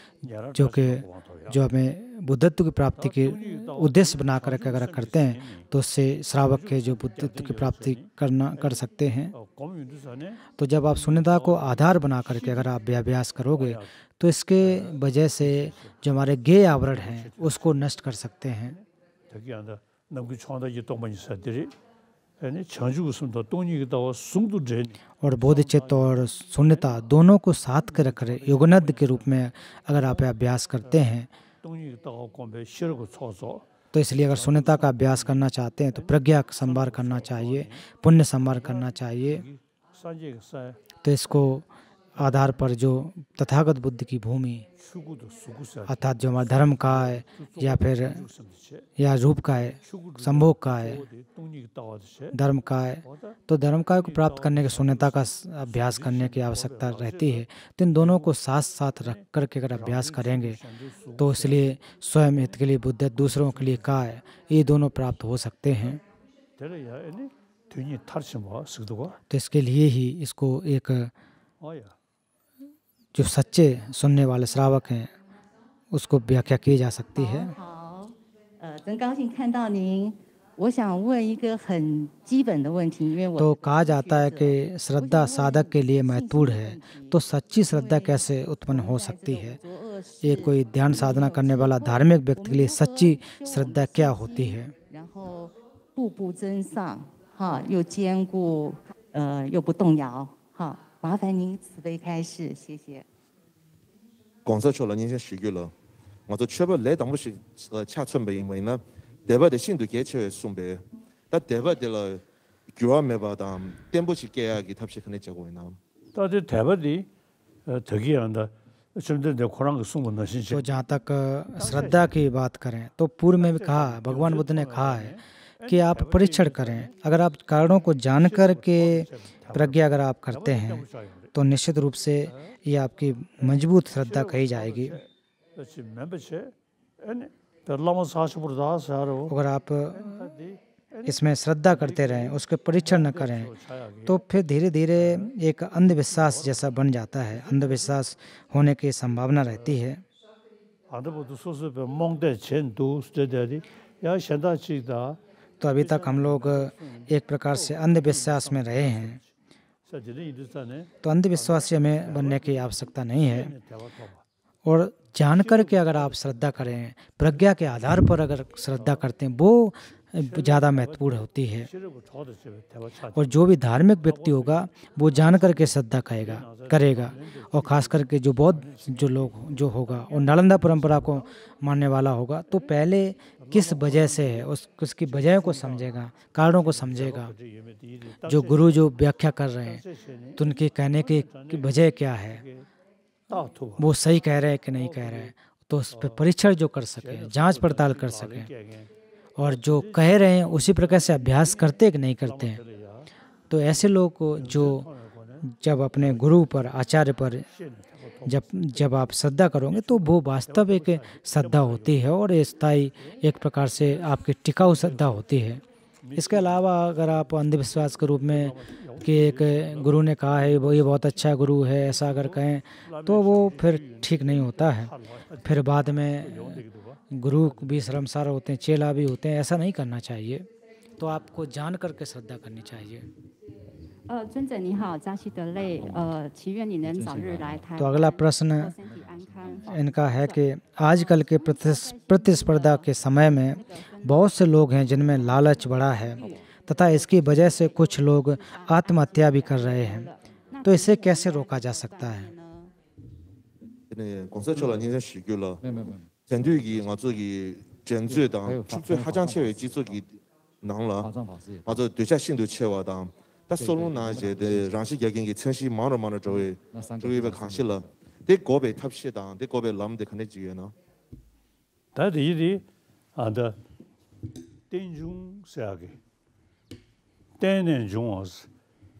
जो कि जो हमें बुद्धत्व की प्राप्ति हाँ, के तो उद्देश्य बना कर अगर करते हैं तो उससे श्रावक के जो बुद्धत्व की प्राप्ति करना कर सकते हैं तो जब आप शून्यता को आधार बना करके अगर आप अभ्यास करोगे तो इसके हाँ, हाँ, वजह से जो हमारे गे आवरण हैं उसको नष्ट कर सकते
हैं और
बोधिचित्त तो और शून्यता दोनों को साथ कर रख रहे योगनद के रूप में अगर आप अभ्यास करते हैं तो इसलिए अगर शून्यता का अभ्यास करना चाहते हैं तो प्रज्ञा का संवार करना चाहिए पुण्य संवार करना चाहिए
तो
इसको आधार पर जो तथागत बुद्ध की भूमि
अर्थात जो हमारा धर्म का है या फिर या रूप का है संभोग का है
धर्म का है तो धर्म का को प्राप्त करने के शून्यता का अभ्यास करने की आवश्यकता रहती है तो इन दोनों को साथ साथ रख कर के अगर अभ्यास करेंगे तो इसलिए स्वयं हित के लिए बुद्ध दूसरों के लिए का है ये दोनों प्राप्त हो सकते हैं
तो
इसके लिए ही इसको एक जो सच्चे सुनने वाले श्रावक हैं उसको व्याख्या की जा सकती है तो कहा जाता है कि श्रद्धा साधक के लिए महत्वपूर्ण है तो सच्ची श्रद्धा कैसे उत्पन्न हो सकती है ये कोई ध्यान साधना करने वाला धार्मिक व्यक्ति के लिए सच्ची श्रद्धा क्या होती है
麻烦您慈悲开示，谢谢。
出了，了，我都全部来不呃，准备因为呢，的了，不起他呢。
的，的 कि आप परीक्षण करें अगर आप कारणों को जान कर के प्रज्ञा अगर आप करते हैं तो निश्चित रूप से ये आपकी मजबूत श्रद्धा कही जाएगी अगर आप इसमें श्रद्धा करते रहें उसके परीक्षण न करें तो फिर धीरे धीरे एक अंधविश्वास जैसा बन जाता है अंधविश्वास होने की संभावना रहती है या तो अभी तक हम लोग एक प्रकार से अंधविश्वास में रहे हैं तो अंधविश्वासी हमें बनने की आवश्यकता नहीं है और जानकर के अगर आप श्रद्धा करें प्रज्ञा के आधार पर अगर श्रद्धा करते हैं वो ज़्यादा महत्वपूर्ण होती है अच्छा और जो भी धार्मिक व्यक्ति होगा वो जान करके श्रद्धा करेगा करेगा और ख़ास करके जो बौद्ध जो लोग जो होगा और नालंदा परंपरा को मानने वाला होगा तो पहले किस वजह से है उस उसकी वजह को समझेगा कारणों को समझेगा जो गुरु जो व्याख्या कर रहे हैं तो उनके कहने की वजह क्या है हाँ, तो वो सही कह रहे हैं कि नहीं कह रहे हैं तो उस पर हाँ, परीक्षण जो कर सके जांच तो पड़ताल कर तो सके और जो कह रहे हैं उसी प्रकार से अभ्यास करते कि नहीं करते हैं तो ऐसे लोग को जो जब अपने गुरु पर आचार्य पर जब जब आप श्रद्धा करोगे तो वो वास्तव एक श्रद्धा होती है और स्थायी एक प्रकार से आपकी टिकाऊ श्रद्धा होती है इसके अलावा अगर आप अंधविश्वास के रूप में कि एक गुरु ने कहा है वो ये बहुत अच्छा गुरु है ऐसा अगर कहें तो वो फिर ठीक नहीं होता है फिर बाद में गुरु भी शर्मसार होते हैं चेला भी होते हैं ऐसा नहीं करना चाहिए तो आपको जान करके श्रद्धा करनी चाहिए तो अगला प्रश्न इनका है कि आजकल के प्रतिस्पर्धा के समय में बहुत से लोग हैं जिनमें लालच बड़ा है तथा इसकी वजह से कुछ लोग आत्महत्या भी कर रहे हैं तो इसे कैसे रोका जा सकता है
Tengdui ki ngadzu ki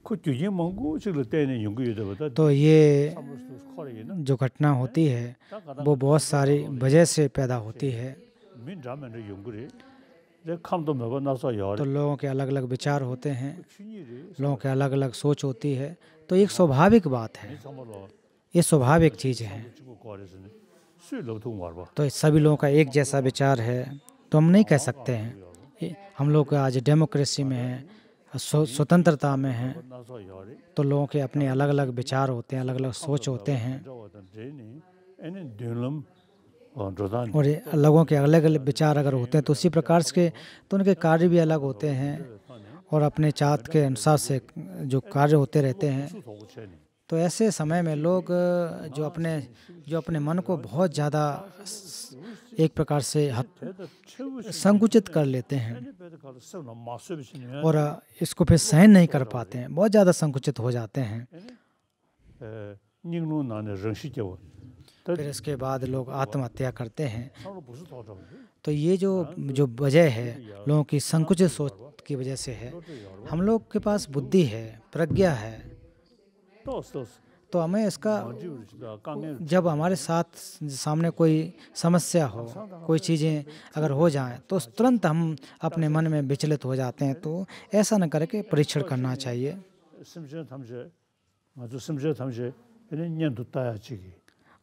तो,
तो ये तो जो घटना होती है वो बहुत सारी वजह से पैदा होती अच्छा। है
तो, तो लोगों
के अलग अलग विचार होते हैं लोगों के अलग अलग सोच होती है तो एक हाँ। स्वाभाविक बात है ये स्वाभाविक अच्छा, चीज़ है तो सभी लोगों का एक हाँ, जैसा हाँ। विचार है तो हम नहीं कह सकते हैं हम लोग आज डेमोक्रेसी में हैं स्वतंत्रता में हैं तो लोगों के अपने अलग अलग विचार होते हैं अलग अलग सोच होते हैं
और लोगों
के अलग अलग विचार अगर होते हैं तो उसी प्रकार के तो उनके कार्य भी अलग होते हैं और अपने चात के अनुसार से जो कार्य होते रहते हैं तो ऐसे समय में लोग जो अपने जो अपने मन को बहुत ज़्यादा एक प्रकार से संकुचित कर लेते
हैं और इसको फिर सहन नहीं कर पाते
हैं बहुत ज़्यादा संकुचित हो जाते हैं फिर इसके बाद लोग आत्महत्या करते हैं तो ये जो जो वजह है लोगों की संकुचित सोच की वजह से है हम लोग के पास बुद्धि है प्रज्ञा है तो हमें इसका हाँ, जब हमारे साथ सामने कोई समस्या हो कोई चीज़ें अगर हो जाएं तो तुरंत हम अपने मन में विचलित हो जाते हैं तो ऐसा न करके परीक्षण करना चाहिए हाँ, तो तो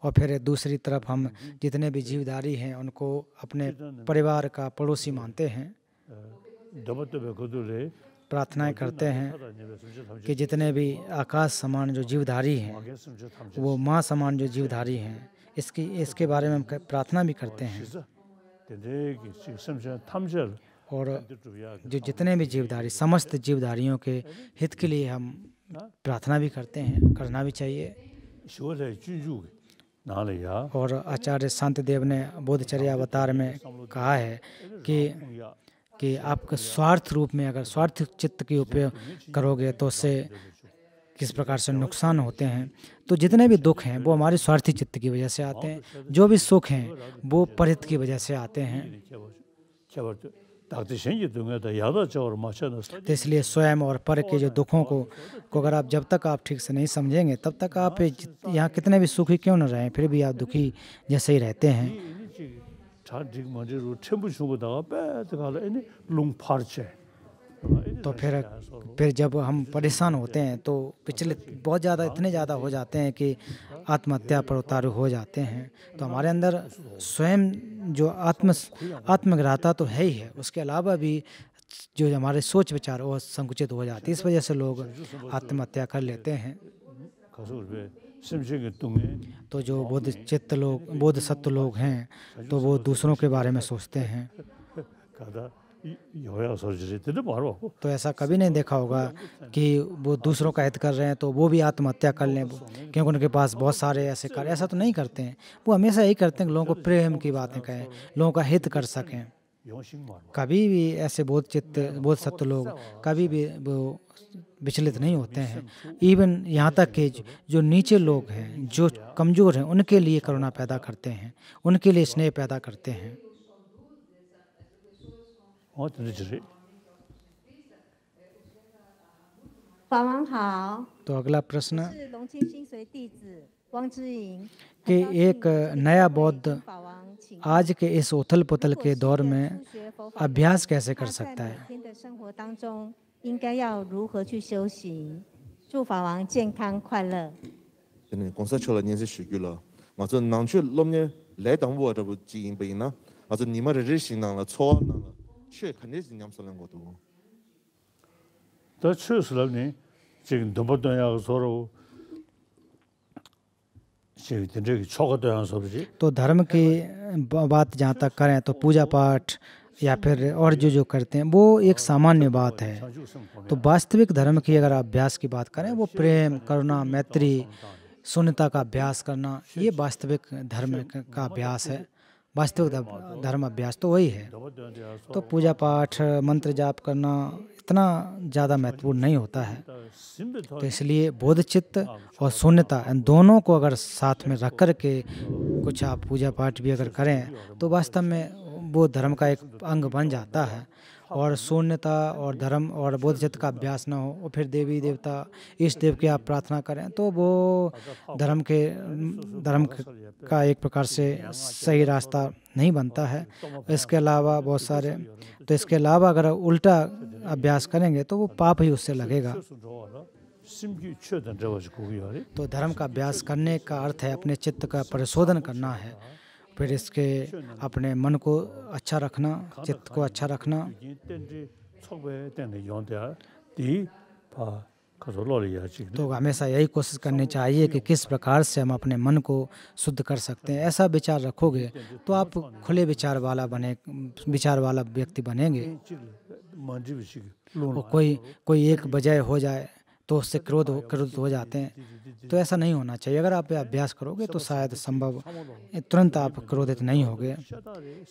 और फिर दूसरी तरफ हम जितने भी जीवदारी हैं उनको अपने परिवार का पड़ोसी मानते हैं
प्रार्थनाएं करते हैं कि जितने भी आकाश समान जो जीवधारी हैं वो
माँ समान जो जीवधारी हैं इसकी इसके बारे में हम प्रार्थना भी करते हैं और जो जितने भी जीवधारी समस्त जीवधारियों के हित के लिए हम प्रार्थना भी करते हैं करना भी चाहिए और आचार्य शांतदेव ने बोधचर्या अवतार में कहा है कि कि आपके स्वार्थ रूप में अगर स्वार्थ चित्त की उपयोग करोगे तो उससे किस प्रकार से नुकसान होते हैं तो जितने भी दुख हैं वो हमारे स्वार्थी चित्त की वजह से आते हैं जो भी सुख हैं वो परित की वजह से आते हैं तो इसलिए स्वयं और पर के जो दुखों को को अगर आप जब तक आप ठीक से नहीं समझेंगे तब तक आप यहाँ कितने भी सुखी क्यों न रहें फिर भी आप दुखी जैसे ही रहते हैं
तो
फिर फिर जब हम परेशान होते हैं तो पिछले बहुत ज़्यादा इतने ज़्यादा हो जाते हैं कि आत्महत्या पर उतारू हो जाते हैं तो हमारे अंदर स्वयं जो आत्म आत्मग्राहता तो है ही है उसके अलावा भी जो हमारे सोच विचार वो संकुचित हो जाती है इस वजह से लोग आत्महत्या कर लेते हैं तो जो बोध चित्त लोग बोध सत्व लोग हैं तो वो दूसरों के बारे में सोचते हैं तो ऐसा कभी नहीं देखा होगा कि वो दूसरों का हित कर रहे हैं तो वो भी आत्महत्या कर लें क्योंकि उनके पास बहुत सारे ऐसे कर ऐसा तो नहीं करते हैं वो हमेशा यही करते हैं कि लोगों को प्रेम की बातें कहें लोगों का हित कर सकें कभी भी ऐसे बोध चित्त बोध सत्य लोग कभी भी वो विचलित नहीं तो होते हैं इवन यहाँ तक के तो जो नीचे लोग हैं जो कमज़ोर हैं उनके लिए करुणा पैदा करते हैं उनके लिए स्नेह पैदा करते हैं
तो अगला प्रश्न
कि एक नया बौद्ध आज के इस उथल पुथल के दौर में अभ्यास कैसे कर सकता है
ཁྱི
ཕྱད མམ གསམ तो,
तो धर्म की बात जहाँ तक करें तो पूजा पाठ या फिर और जो जो करते हैं वो एक सामान्य बात है तो वास्तविक धर्म की अगर अभ्यास की बात करें वो प्रेम करुणा मैत्री शून्यता का अभ्यास करना ये वास्तविक धर्म का अभ्यास है वास्तविक धर्म अभ्यास तो वही है तो पूजा पाठ मंत्र जाप करना इतना ज़्यादा महत्वपूर्ण नहीं होता है तो इसलिए बोधचित्त और शून्यता इन दोनों को अगर साथ में रख कर के कुछ आप पूजा पाठ भी अगर करें तो वास्तव में वो धर्म का एक अंग बन जाता है और शून्यता और धर्म और बोधचित का अभ्यास ना हो और फिर देवी देवता इष्ट देव की आप प्रार्थना करें तो वो धर्म के धर्म का एक प्रकार से सही रास्ता नहीं बनता है इसके अलावा बहुत सारे तो इसके अलावा अगर उल्टा अभ्यास करेंगे तो वो पाप ही उससे लगेगा तो धर्म का अभ्यास करने का अर्थ है अपने चित्त का परिशोधन करना है फिर इसके अपने मन को अच्छा रखना चित्त को अच्छा रखना तो हमेशा यही कोशिश करनी चाहिए कि किस प्रकार से हम अपने मन को शुद्ध कर सकते हैं ऐसा विचार रखोगे तो आप खुले विचार वाला बने विचार वाला व्यक्ति बनेंगे और कोई कोई एक बजाय हो जाए तो उससे क्रोध क्रोध हो जाते हैं तो ऐसा नहीं होना चाहिए अगर आप अभ्यास करोगे तो शायद संभव तुरंत आप क्रोधित नहीं होगे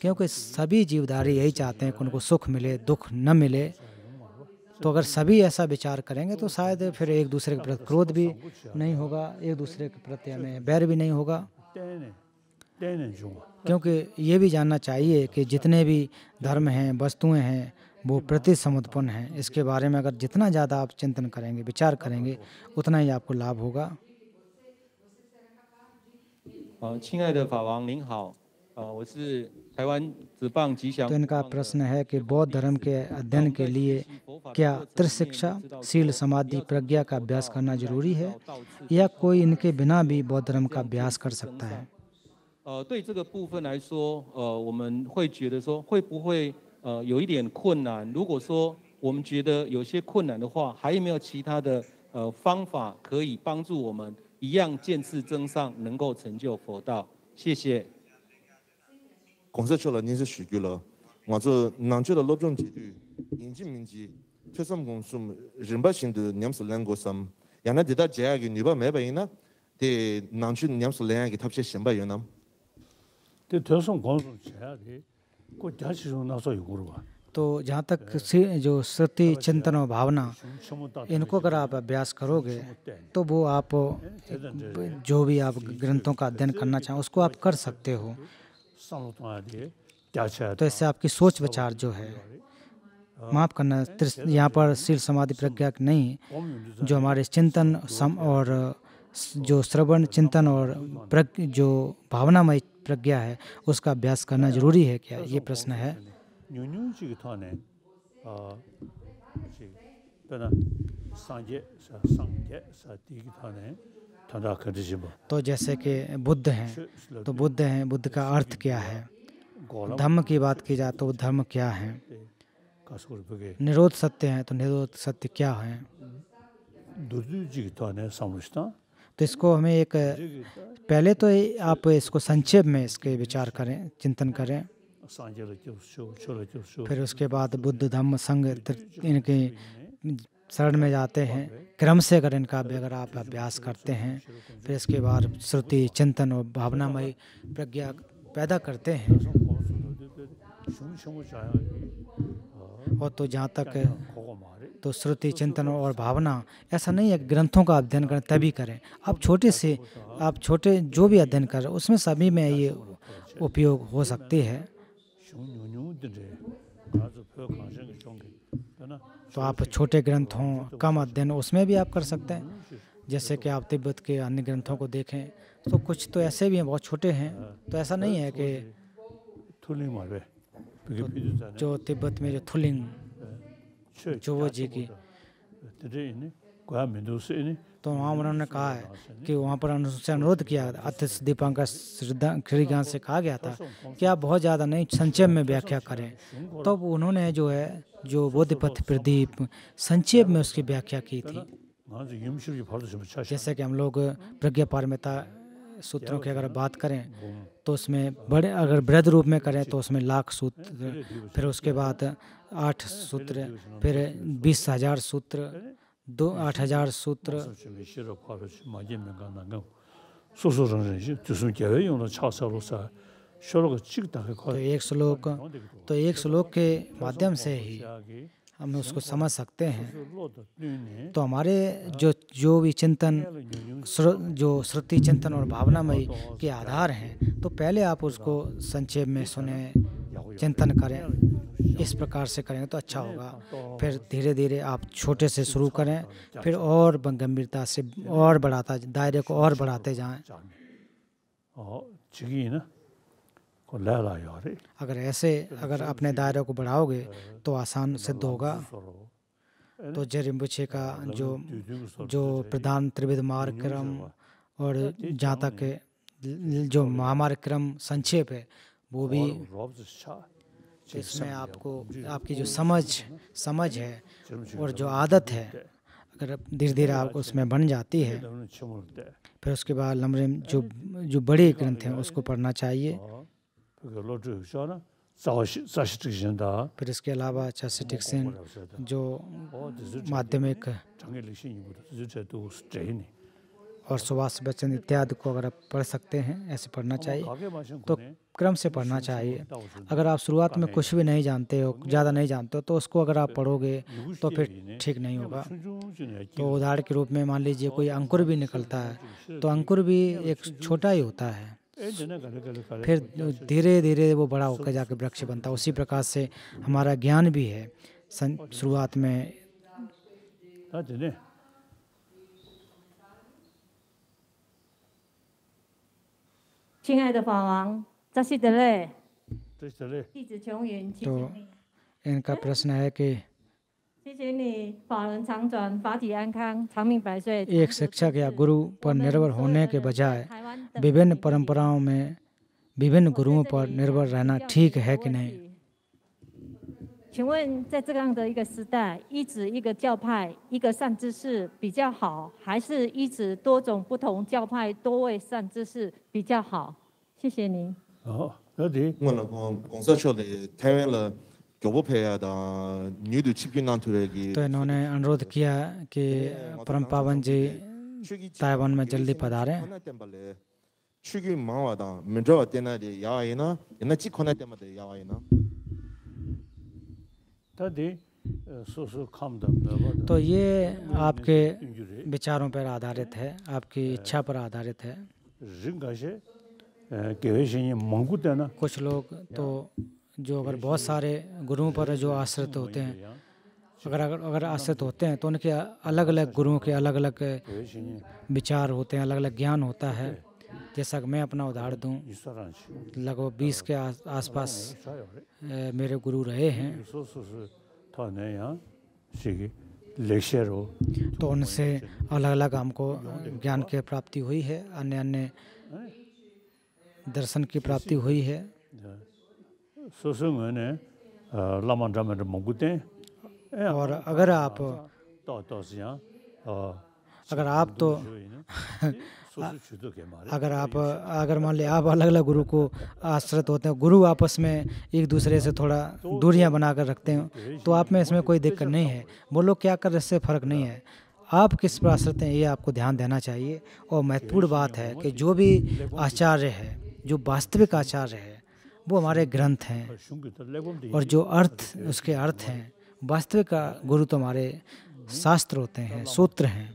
क्योंकि सभी जीवधारी यही चाहते हैं कि उनको सुख मिले दुख न मिले तो अगर सभी ऐसा विचार करेंगे तो शायद फिर एक दूसरे के प्रति क्रोध भी नहीं होगा एक दूसरे के प्रति हमें बैर भी नहीं होगा
क्योंकि
ये भी जानना चाहिए कि जितने भी धर्म हैं वस्तुएं हैं वो प्रति समुत्पन्न है इसके बारे में अगर जितना ज़्यादा आप चिंतन करेंगे विचार करेंगे उतना ही आपको लाभ होगा
呃，亲爱的法王您好，呃，我是台湾职棒吉祥。तो इनका
प्रश्न है कि बौद्ध धर्म के अध्ययन के लिए क्या त्रिशिक्षा शील समाधि प्रज्ञा का अभ्यास करना जरूरी है या कोई इनके बिना भी बौद्ध धर्म का अभ्यास कर सकता है
呃，对这个部分来说，呃，我们会觉得说，会不会呃，有一点困难。如果说我们觉得有些困难的话，还有没有其他的呃方法可以帮助我们一样见次增上，能够成就佛道？谢谢。公社出来你是许记了，我是南区的罗忠奇。年纪年纪，退休公司人不行的，念是两个生，原来得到钱啊，你不买不赢呢，对，南区念书两个，他不是三百元呢？
对，退休工资钱啊，对。तो जहाँ तक जो श्रुति चिंतन और भावना तो इनको अगर आप अभ्यास करोगे तो वो आप जो भी आप ग्रंथों का अध्ययन करना चाहें उसको आप कर सकते हो
तो इससे आपकी सोच विचार जो है
हाँ। माफ करना यहाँ पर शील समाधि प्रज्ञा नहीं जो हमारे चिंतन सम और जो श्रवण चिंतन और प्रज्ञ जो भावनामय प्रज्ञा है उसका अभ्यास करना जरूरी है क्या ये प्रश्न है
तो जैसे कि बुद्ध हैं तो
बुद्ध हैं बुद्ध का अर्थ क्या है धर्म की बात की जाए तो धर्म क्या है निरोध सत्य है तो निरोध सत्य क्या है तो इसको हमें एक पहले तो आप इसको संक्षेप में इसके विचार करें चिंतन करें
फिर उसके बाद
बुद्ध धम्म संघ इनके शरण में जाते हैं क्रम से अगर इनका अगर आप अभ्यास करते हैं फिर इसके बाद श्रुति चिंतन और भावनामय प्रज्ञा पैदा करते हैं
और तो जहाँ तक तो श्रुति
चिंतन और भावना ऐसा नहीं है ग्रंथों का अध्ययन करें तभी करें आप छोटे से आप छोटे जो भी अध्ययन कर रहे उसमें सभी में ये उपयोग हो सकती है तो आप छोटे ग्रंथ हों कम अध्ययन उसमें भी आप कर सकते हैं जैसे कि आप तिब्बत के अन्य ग्रंथों को देखें तो कुछ तो ऐसे भी हैं बहुत छोटे हैं तो ऐसा नहीं है कि तो जो तिब्बत में जो थुलिंग अच्छा, जुबो तो जी की तो, तो वहाँ उन्होंने कहा है कि वहाँ पर उनसे अनुरोध किया अतिथि दीपांकर श्रीगान से कहा गया था कि आप बहुत ज़्यादा नहीं संक्षेप में व्याख्या करें तब तो उन्होंने जो है जो बोधिपथ प्रदीप संक्षेप में उसकी व्याख्या की थी जैसे कि हम लोग प्रज्ञा पारमिता सूत्रों की अगर बात करें तो उसमें बड़े अगर वृद्ध रूप में करें तो उसमें लाख सूत्र फिर उसके बाद आठ सूत्र फिर बीस हजार सूत्र दो आठ हजार सूत्र
तो एक श्लोक
तो एक श्लोक के माध्यम से ही हम उसको समझ सकते हैं तो हमारे जो जो भी चिंतन जो श्रुति चिंतन और भावनामय के आधार हैं तो पहले आप उसको संक्षेप में सुने चिंतन करें इस प्रकार से करेंगे तो अच्छा होगा फिर धीरे धीरे आप छोटे से शुरू करें फिर और गंभीरता से और बढ़ाता दायरे को और बढ़ाते जाएं
हाँ,
अगर ऐसे अगर अपने दायरे को बढ़ाओगे तो आसान सिद्ध होगा तो जेरिम्बुछे का जो जो प्रधान त्रिविध मार्ग क्रम और जहाँ तक जो महामार्ग क्रम संक्षेप है वो भी इसमें आपको आपकी जो समझ समझ है और जो आदत है अगर धीरे धीरे आपको उसमें बन जाती है फिर उसके बाद लमरे जो जो बड़े ग्रंथ हैं उसको पढ़ना चाहिए हाँ। फिर इसके अलावा चासिटिक्सिन तो? जो माध्यमिक
तो
और सुभाष बच्चन इत्यादि को अगर आप पढ़ सकते हैं ऐसे पढ़ना चाहिए तो क्रम से पढ़ना चाहिए अगर आप शुरुआत में कुछ भी नहीं जानते हो ज़्यादा नहीं जानते हो तो उसको अगर आप पढ़ोगे तो फिर ठीक नहीं होगा तो उदाहरण के रूप में मान लीजिए कोई अंकुर भी निकलता है तो अंकुर भी एक छोटा ही होता है फिर तो धीरे धीरे वो बड़ा होकर जाकर वृक्ष बनता उसी प्रकार से हमारा ज्ञान भी है शुरुआत में
हाँ
तो
इनका प्रश्न है कि
谢谢你，法轮长转，法体安康，长命百岁。
एक शिक्षक या गुरु पर निर्भर होने के बजाय विभिन्न परंपराओं में विभिन्न गुरुओं पर निर्भर रहना ठीक है कि नहीं
请问，在这样的一个时代，依止一个教派、一个善知识比较好，还是依止多种不同教派、多位善知识比较好？谢谢您。好，何迪，问了，我龚社说的，开完了。तो इन्होंने
अनुरोध किया कि परम पावन जी ताइवान में जल्दी पधारे
तो ये आपके
विचारों पर आधारित है आपकी इच्छा पर आधारित है कुछ लोग तो जो अगर बहुत तो सारे गुरुओं पर जो आश्रित तो होते हैं अगर अगर अगर आश्रित होते हैं तो उनके अलग अलग गुरुओं के अलग अलग विचार होते हैं अलग अलग ज्ञान होता है जैसा कि मैं अपना उदाहरण दूं लगभग बीस के आसपास मेरे गुरु रहे हैं तो उनसे अलग अलग हमको ज्ञान की प्राप्ति हुई है अन्य अन्य दर्शन की प्राप्ति हुई है हाँ।
Uh,
eh, और अगर आप तो,
तो, तो, uh, अगर आप तो
अगर आप अगर मान लिया आप अलग अलग गुरु को आश्रित होते हैं गुरु आपस में एक दूसरे से थोड़ा दूरियां बना कर रखते हैं तो आप में इसमें कोई दिक्कत नहीं है वो लोग क्या कर इससे फ़र्क नहीं है आप किस पर आश्रित हैं ये आपको ध्यान देना चाहिए और महत्वपूर्ण बात है कि जो भी आचार्य है जो वास्तविक आचार्य है वो हमारे ग्रंथ हैं
और जो अर्थ
उसके अर्थ हैं वास्तविक का गुरु तो हमारे शास्त्र होते हैं सूत्र हैं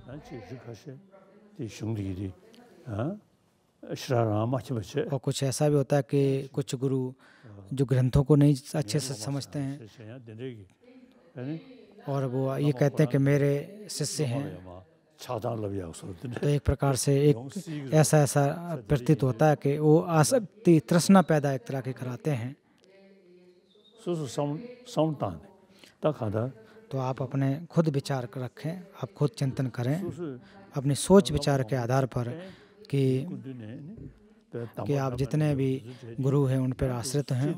और कुछ ऐसा भी होता है कि कुछ गुरु जो ग्रंथों को नहीं अच्छे से समझते हैं और वो ये कहते हैं कि मेरे शिष्य हैं तो एक प्रकार से एक ऐसा ऐसा प्रतीत होता है कि वो आसक्ति तृष्णा पैदा एक तरह के कराते हैं तो आप अपने खुद विचार रखें आप खुद चिंतन करें अपनी सोच विचार के आधार पर कि
तो कि आप जितने भी गुरु हैं उन पर आश्रित हैं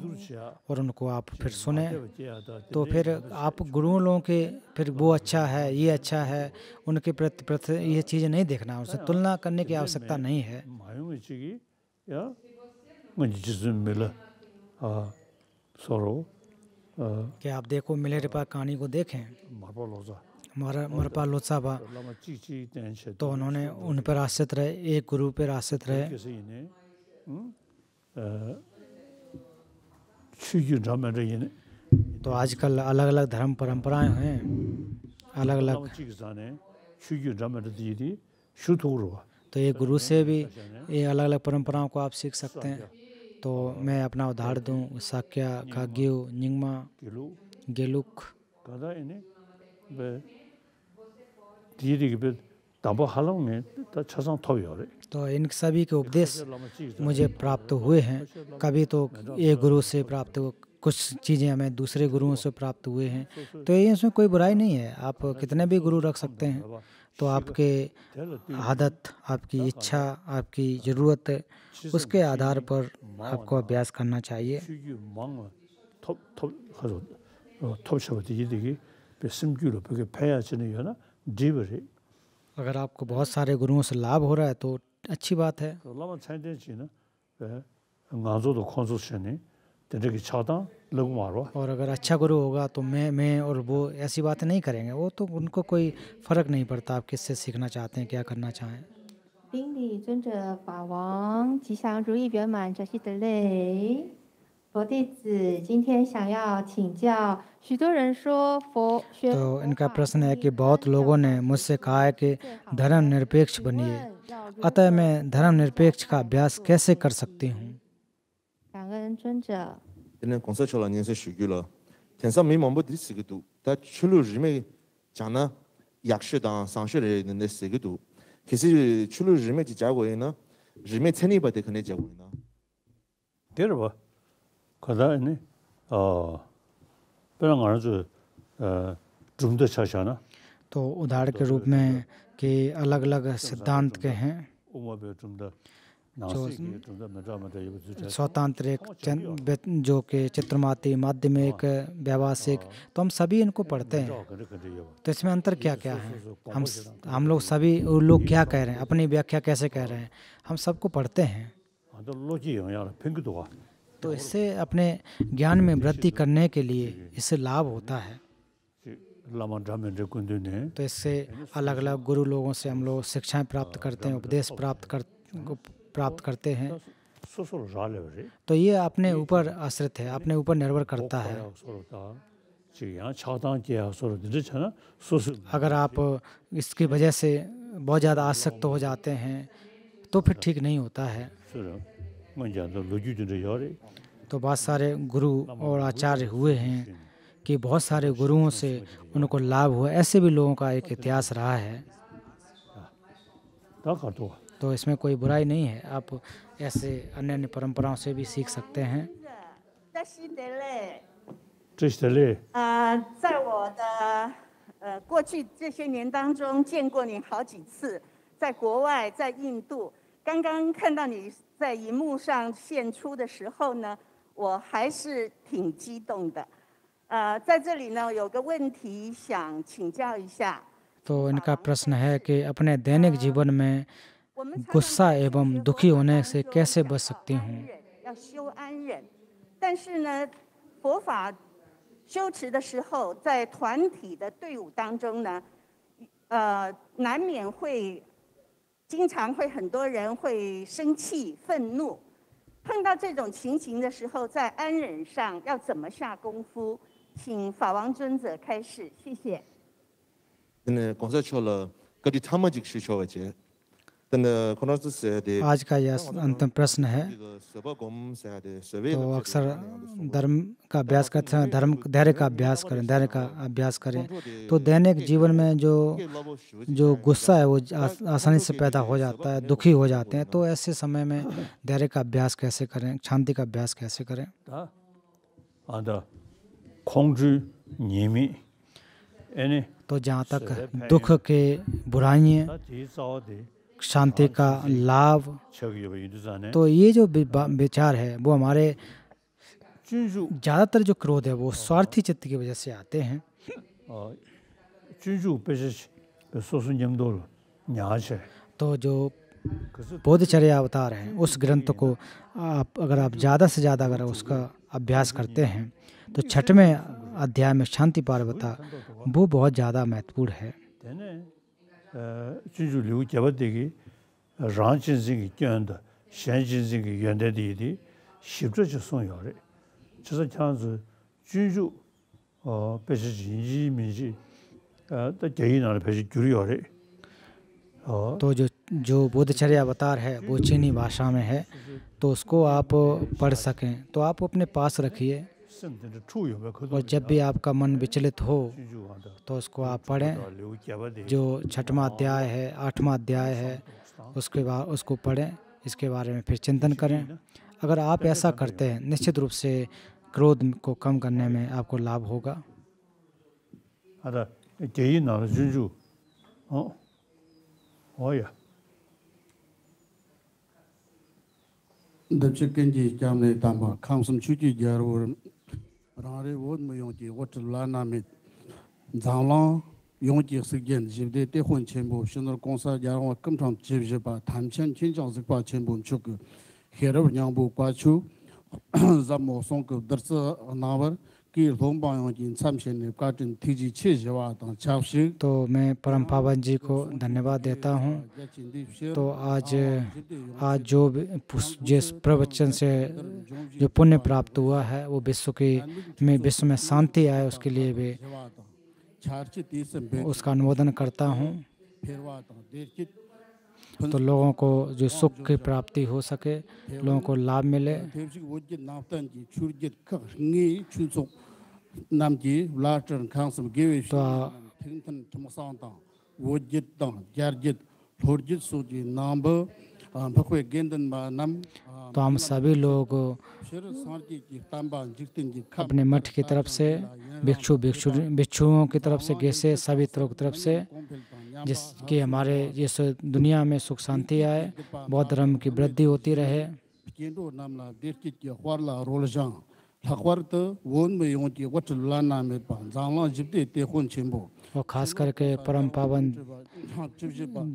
और उनको आप फिर सुने तो, तो फिर
आप गुरुओं लोगों के फिर वो अच्छा है ये अच्छा है उनके प्रति प्रति ये चीज़ें नहीं देखना उनसे तुलना करने तो की आवश्यकता नहीं है कि आप देखो मिले रिपा कहानी को देखें मरपा लोसाबा तो उन्होंने उन पर आश्रित रहे एक गुरु पर आश्रित रहे तो आजकल अलग अलग धर्म परंपराएं हैं अलग अलग तो एक गुरु से भी ये अलग अलग परंपराओं को आप सीख सकते हैं तो मैं अपना उदाहरण दूँ साक्या काग्यू निंगमा गेलुक
दाबो हालों में छसों थो हो
तो इन सभी के उपदेश मुझे प्राप्त हुए हैं कभी तो एक गुरु से प्राप्त कुछ चीज़ें हमें दूसरे गुरुओं से प्राप्त हुए हैं तो ये इसमें कोई बुराई नहीं है आप कितने भी गुरु रख सकते हैं तो आपके आदत आपकी इच्छा आपकी ज़रूरत उसके आधार पर आपको अभ्यास करना चाहिए अगर आपको बहुत सारे गुरुओं से लाभ हो रहा है तो अच्छी बात है
तो तो
और अगर अच्छा गुरु होगा तो मैं मैं और वो ऐसी बातें नहीं करेंगे वो तो उनको कोई फ़र्क नहीं पड़ता आप किससे सीखना चाहते हैं क्या करना चाहें
तो
इनका प्रश्न है कि बहुत लोगों ने मुझसे कहा है कि धर्म निरपेक्ष बनिए अतः मैं धर्म निरपेक्ष का अभ्यास कैसे कर सकती हूं
तो
उदाहरण के रूप में कि अलग अलग सिद्धांत के हैं
जो स्वतंत्र
जो के चित्रमाती माध्यमिक व्यावसायिक तो हम सभी इनको पढ़ते हैं तो इसमें अंतर क्या क्या है हम हम लोग सभी लोग क्या कह रहे हैं अपनी व्याख्या कैसे कह रहे हैं हम सबको पढ़ते हैं तो इससे अपने ज्ञान में वृद्धि करने के लिए इससे लाभ होता है तो इससे अलग अलग गुरु लोगों से हम लोग शिक्षाएं प्राप्त करते हैं उपदेश प्राप्त कर प्राप्त करते हैं तो ये अपने ऊपर आश्रित है अपने ऊपर निर्भर करता है अगर आप इसकी वजह से बहुत ज़्यादा आसक्त हो जाते हैं तो फिर ठीक नहीं होता है
तो,
तो बहुत सारे गुरु और आचार्य हुए हैं कि बहुत सारे गुरुओं से उनको लाभ हुआ ऐसे भी लोगों का एक इतिहास रहा है तो? तो इसमें कोई बुराई नहीं है आप ऐसे अन्य अन्य परंपराओं से भी सीख सकते हैं
在荧幕上献出的时候呢，我还是挺激
动的。呃，在这里呢，有个问题想请教一下。
तो इनका प्रश्न है कि अपने दैनिक जीवन में गुस्सा एवं दुखी होने से कैसे बच सकती हूँ?
要修安但是呢，佛法修持的时候，在团体的队伍当中呢，呃，难免会。经常会很多人会生气、愤怒，碰到这种情形的时候，在安忍上要怎么下功夫？请法王尊者开始，谢谢。
आज का यह अंतिम प्रश्न है तो अक्सर
धर्म का अभ्यास करते हैं धर्म धैर्य का अभ्यास करें धैर्य का अभ्यास करें तो दैनिक जीवन में जो जो गुस्सा है वो आसानी से पैदा हो जाता है दुखी हो जाते हैं तो ऐसे समय में धैर्य का अभ्यास कैसे करें शांति का अभ्यास कैसे करें तो
जहाँ तक दुख
के बुराइयाँ शांति का लाभ तो ये जो विचार है वो हमारे
ज़्यादातर
जो क्रोध है वो स्वार्थी चित्त की वजह से आते हैं तो जो बोधचर्या अवतार है उस ग्रंथ को आप अगर आप ज़्यादा से ज़्यादा अगर उसका अभ्यास करते हैं तो छठवें अध्याय में शांति पार्वता वो बहुत ज़्यादा महत्वपूर्ण है
chunju liu gyaba degi rang jinzingi gyanda, shen jinzingi yanda degi shibzha chi song yore. Chisa kyanzu
chunju peshi jinji minji da gyayi nana peshi gyuri yore. तो जो जो बोधचर्य अवतार है वो चीनी भाषा में है तो उसको आप पढ़ सकें तो आप अपने पास रखिए
और जब भी आपका मन विचलित हो तो उसको आप पढ़ें
जो छठवा अध्याय है आठवा अध्याय है उसके बाद उसको पढ़ें इसके बारे में फिर चिंतन करें अगर आप ऐसा करते हैं निश्चित रूप से क्रोध को कम करने में आपको लाभ होगा
The chicken is down the tamba, comes from rāng rī wōt mō yōng tī, wōt tī lā nā mīt, zāng lā yōng tī xī kien dhī, dhī tēkhon chēn bō, shēn dhōr kōng sā yā rōng wā kīm chāng chēn chāng chēn bō kī, rā nyāng bō kwa chū, zā mō sōng kī तो
मैं परम पावन जी को धन्यवाद देता हूँ तो आज आज जो जिस प्रवचन से जो पुण्य प्राप्त हुआ है वो विश्व की में विश्व में शांति आए उसके लिए भी
उसका अनुमोदन करता हूँ
तो लोगों को जो सुख की प्राप्ति हो सके लोगों को लाभ मिले
namji lachen kangsam gewe shi pingtan tmosang wojit jarjit thorjit suji nambo भकवे गेंदन
बानम तो हम सभी लोग अपने मठ की तरफ से भिक्षु भिक्षु भिक्षुओं की तरफ से गैसे सभी तरफ की तरफ से जिसकी हमारे इस दुनिया में सुख शांति आए बौद्ध धर्म की वृद्धि होती रहे
और
ख़ास करके परम पावन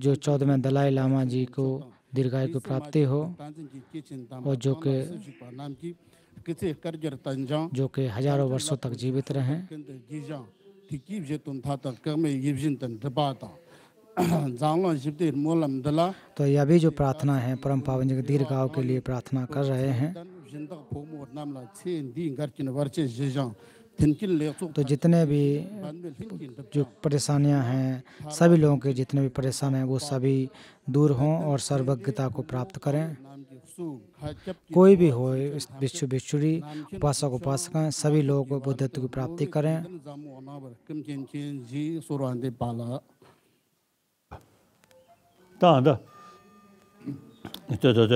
जो चौदहवें दलाई लामा जी को दीर्घायु की प्राप्ति हो और जो के जो के हजारों वर्षों तक जीवित रहे तो यह भी जो प्रार्थना है परम पावन जी के दीर्घाव के लिए प्रार्थना कर रहे हैं
तो
जितने भी जो परेशानियां हैं सभी लोगों के जितने भी परेशान हैं वो सभी दूर हों और सर्वज्ञता को प्राप्त करें कोई भी हो विश्व विश्वरी उपासक उपासक सभी लोग बुद्धत्व की प्राप्ति करें
다, 다. 저, 저, 저.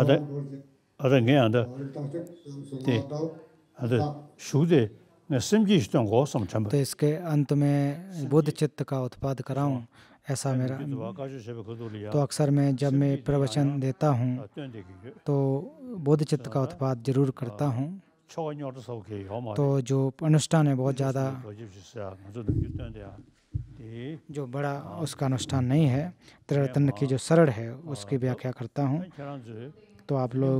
아, 네.
तो इसके अंत में बुद्ध चित्त का उत्पाद कराऊं ऐसा मेरा
तो अक्सर मैं जब मैं प्रवचन देता
हूँ तो बुद्ध चित्त का उत्पाद जरूर करता हूँ
तो जो अनुष्ठान है बहुत ज़्यादा
जो बड़ा उसका अनुष्ठान नहीं है त्रिरत्न की जो सरल है उसकी व्याख्या करता हूँ तो आप लोग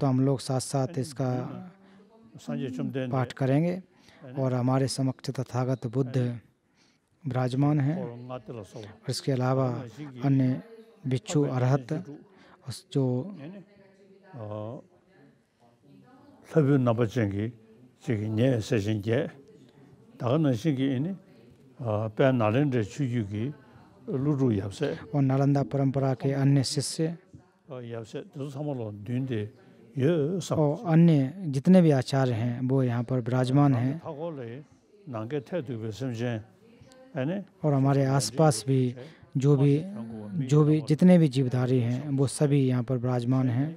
तो हम लोग साथ साथ इसका पाठ करेंगे और हमारे समक्ष तथागत बुद्ध विराजमान हैं और इसके अलावा अन्य बिच्छू अरहत
जो सभी न 지기
और नालंदा परंपरा के अन्य शिष्य
अन्य
जितने भी आचार्य हैं वो यहाँ पर विराजमान हैं
तो
और हमारे आसपास भी जो भी जो भी जितने भी जीवधारी हैं वो सभी यहाँ पर विराजमान हैं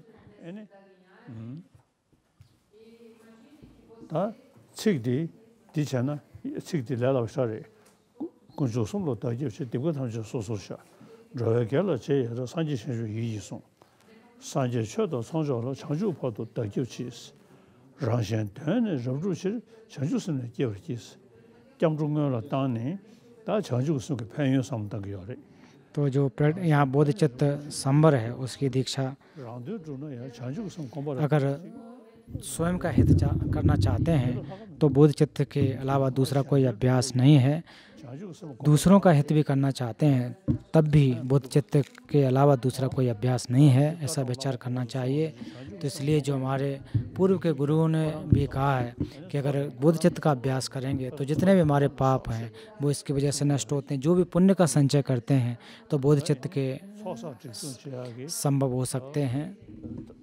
हम्म। कुछ जो सुन लो तो ये दिव्य धर्म जो सोचो शाह जो है क्या लो चाहिए तो सांझी शेष यही सुन sanje che do sanjo lo changju po do da ju chi s rang xian tuan ne zhe ru shi changju sun
उसकी दीक्षा स्वयं का हित चा, करना चाहते हैं तो बोध चित्र के अलावा दूसरा कोई अभ्यास नहीं है दूसरों का हित भी करना चाहते हैं तब भी बोध चित्त के अलावा दूसरा कोई अभ्यास नहीं है ऐसा विचार करना चाहिए तो इसलिए जो हमारे पूर्व के गुरुओं ने भी कहा है कि अगर बोध चित्त का अभ्यास करेंगे तो जितने भी हमारे पाप हैं वो इसकी वजह से नष्ट होते हैं जो भी पुण्य का संचय करते हैं तो बोध चित्त के संभव हो सकते हैं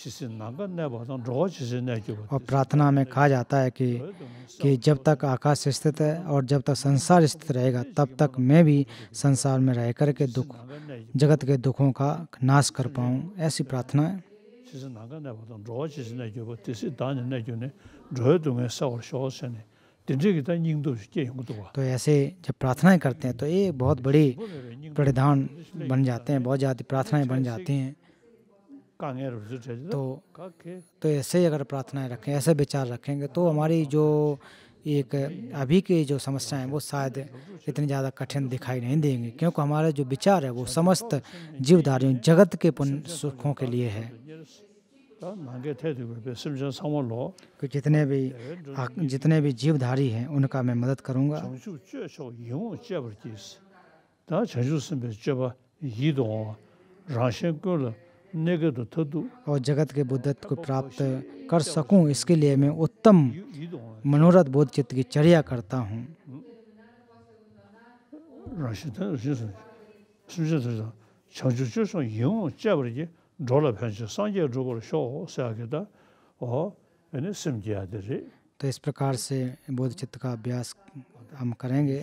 और
प्रार्थना में कहा जाता है कि तो कि जब तक आकाश स्थित है और जब तक संसार स्थित रहेगा तब तक मैं भी संसार में रह कर के दुख जगत के दुखों का नाश कर पाऊँ ऐसी प्रार्थना है
तो, तो,
तो ऐसे जब प्रार्थनाएं करते हैं तो ये बहुत बड़ी परिधान बन जाते हैं बहुत ज़्यादा प्रार्थनाएं बन जाती हैं
तो
तो ऐसे ही अगर प्रार्थनाएं रखें ऐसे विचार रखेंगे तो हमारी जो एक अभी की जो समस्याएं वो शायद इतनी ज़्यादा कठिन दिखाई नहीं देंगे क्योंकि हमारे जो विचार है वो समस्त जीवधारियों जगत के पुण्य सुखों के लिए है
तो तो
कि जितने भी जितने भी जीवधारी हैं उनका मैं मदद
करूँगा
और जगत के बुद्धत्व को प्राप्त कर सकूं इसके लिए मैं उत्तम मनोरथ बोध चित्त की चर्या करता हूं तो इस प्रकार से बोध चित्त का अभ्यास हम करेंगे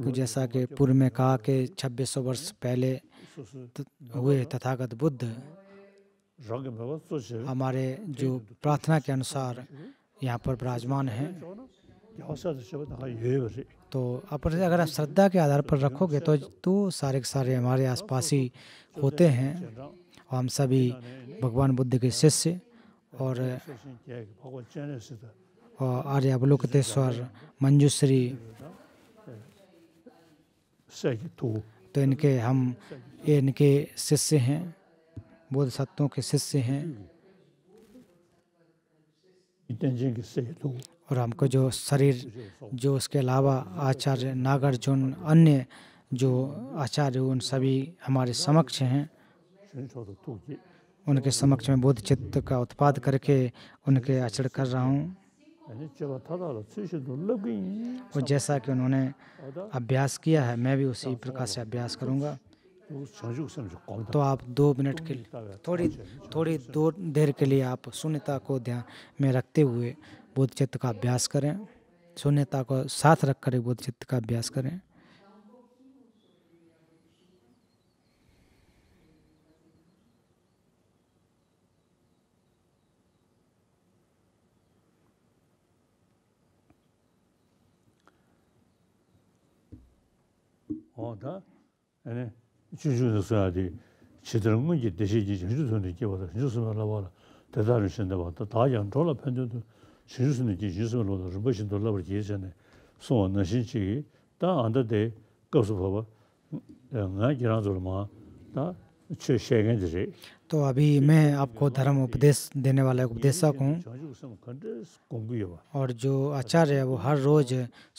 जैसा कि पूर्व में कहा कि 2600 वर्ष पहले हुए तथागत बुद्ध
हमारे जो
प्रार्थना के अनुसार यहाँ पर विराजमान हैं तो अपर अगर आप श्रद्धा के आधार पर रखोगे तो तो सारे के सारे हमारे आसपास ही होते हैं और हम सभी भगवान बुद्ध के शिष्य और और आर्य मंजूश्री तो इनके हम इनके शिष्य हैं बोध सत्तों के शिष्य हैं और हमको जो शरीर जो उसके अलावा आचार्य नागार्जुन अन्य जो आचार्य उन सभी हमारे समक्ष हैं उनके समक्ष में बोध चित्त का उत्पाद करके उनके आचरण कर रहा हूँ
और
जैसा कि उन्होंने अभ्यास किया है मैं भी उसी प्रकार से अभ्यास करूँगा तो, तो आप दो मिनट के लिए थोड़ी अच्छा, अच्छा, थोड़ी अच्छा। दो देर के लिए आप शून्यता को ध्यान में रखते हुए बोध चित्त का अभ्यास करें शून्यता को साथ रख कर बोध चित्त का अभ्यास करें
어다 아니 주주도 소야지 지들은 건지 대시지 주주도 이제 와서 대단히 신데 봤다 다 편도 이제 신치 다 안다데 거스 봐봐 나다 तो
अभी मैं आपको धर्म उपदेश देने वाला उपदेशक हूँ और जो आचार्य है वो हर रोज़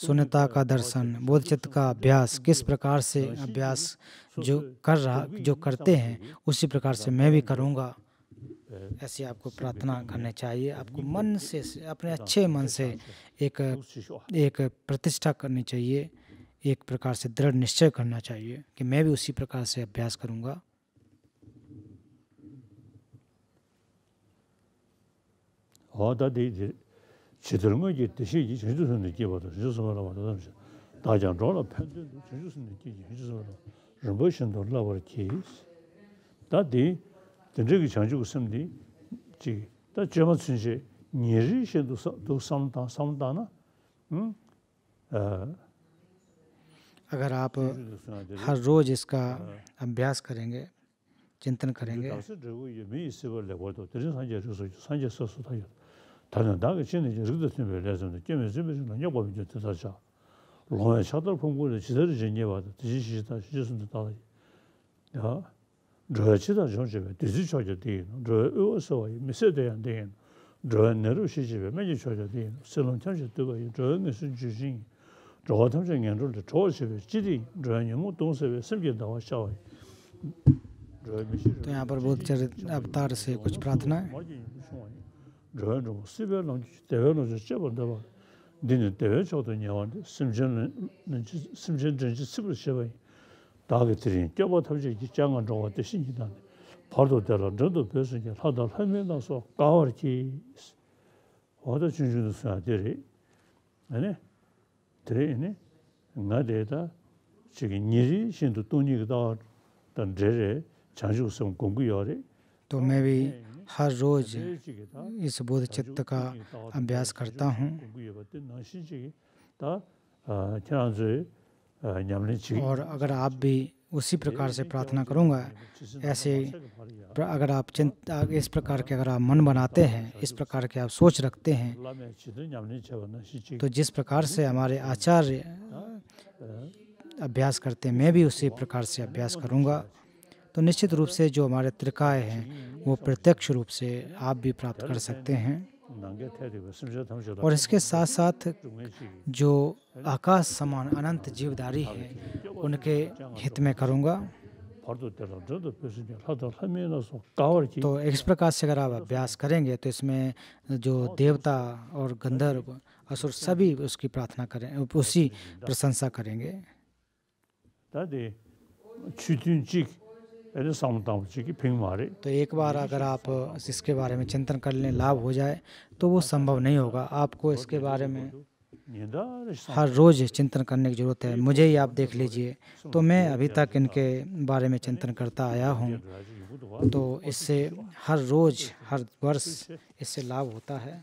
सुनता का दर्शन बोधचित का अभ्यास किस प्रकार से अभ्यास जो कर रहा जो करते हैं उसी प्रकार से मैं भी करूँगा ऐसी आपको प्रार्थना करनी चाहिए आपको मन से अपने अच्छे मन से एक एक प्रतिष्ठा करनी चाहिए एक प्रकार से दृढ़ निश्चय करना चाहिए कि मैं भी उसी प्रकार से अभ्यास करूँगा
wāda dī chidhara ngā ki tishī ki chidhara sūndi ki wāda, chidhara sūndi wāda dāmi shi dājāng chōla pēntu dī chidhara sūndi ki chidhara sūndi wāda rinpo shindu wāda wāda ki isi dā dī dindrī ki chāngchū 다른 다 신이 저기도 신이 레전드 게임에 지금 뭐 녀고 이제 뜻하자 로에 샤들 공부를 지들이 전에 와서 지시시다 시저선도 다 야. 저치다 존재베 뒤지 저저 되는 저 의어서 미세대 안 되는 저 내로 시집에 매지 저저 되는 실론 천지 뜨고 이 저는 무슨 주신 저 같은 년으로 저시베 지디 저는 뭐 동서베 심게 나와 샤오 저 미시
또 야버 볼 차례 아프타르스 कुछ प्रार्थना
rōyān rōgō, sībyā rōngi, dēwē rōngi chēpa rōngi, dīni dēwē chōgō tō nyāwāndi, sīmchēn rōngi sībyā rōngi chēpa rōngi, dāgī tīrīngi, gyōpa tabichī kī chāngā rōgō tē shīngi tāngi, pārdō tērā rōngi bē sōngi,
hādā हर रोज इस बोध चित्त का अभ्यास करता हूँ और अगर आप भी उसी प्रकार से प्रार्थना करूँगा ऐसे अगर आप चिंता इस प्रकार के अगर आप मन बनाते हैं इस प्रकार के आप सोच रखते
हैं तो जिस प्रकार से हमारे
आचार्य अभ्यास करते मैं भी उसी प्रकार से अभ्यास करूँगा तो निश्चित रूप से जो हमारे त्रिकाय हैं वो प्रत्यक्ष रूप से आप भी प्राप्त कर सकते हैं
और इसके साथ साथ
जो आकाश समान अनंत जीवदारी है उनके हित में करूँगा तो इस प्रकार से अगर आप अभ्यास करेंगे तो इसमें जो देवता और गंधर्व असुर सभी उसकी प्रार्थना करें उसी प्रशंसा करेंगे तो एक बार अगर आप इसके बारे में चिंतन कर लें लाभ हो जाए तो वो संभव नहीं होगा आपको इसके बारे में हर रोज़ चिंतन करने की ज़रूरत है मुझे ही आप देख लीजिए तो मैं अभी तक इनके बारे में चिंतन करता आया हूँ तो इससे हर रोज़ हर वर्ष इससे लाभ होता है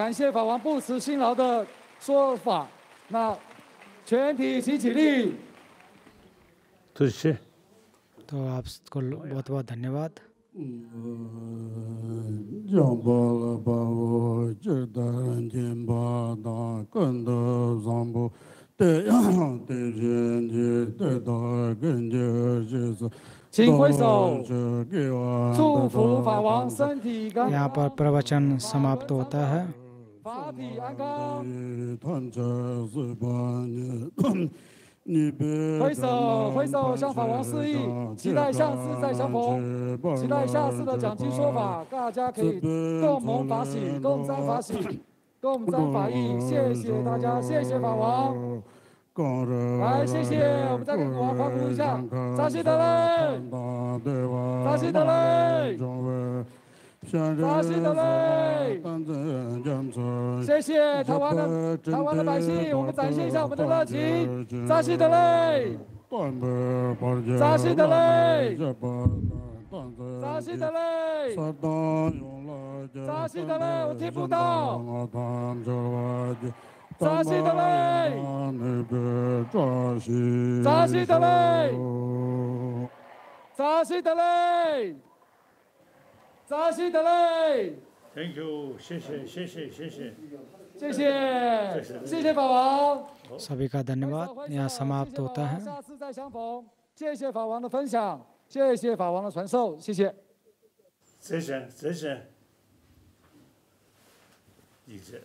感谢法王不辞辛劳的说法。那全体起起立。
तो आपको बहुत बहुत धन्यवाद Jambala पर प्रवचन समाप्त होता है 阿弥安康。挥手挥
手向法王示意，期待下次再相逢，期待下次的讲经说法，大家可以共谋法喜，共沾法喜，共沾法益。谢谢大家，谢谢法王。来，谢谢我们再给法王欢呼一下，扎西德
勒，扎西德勒。扎西德勒！谢谢台湾的台湾的百姓，我们展现一下我们的热情！扎西德勒！扎西德勒！扎西德勒！扎西德勒！我听不到！扎西德勒！扎西德勒！
扎西德勒！扎西德勒
！Thank you，谢谢谢谢谢谢谢谢谢谢
法王。
所有人的感谢，我们圆满到此结束。
下次再相逢。谢谢法王的分享，谢谢法王的传授，谢谢。谢谢谢谢。
谢谢。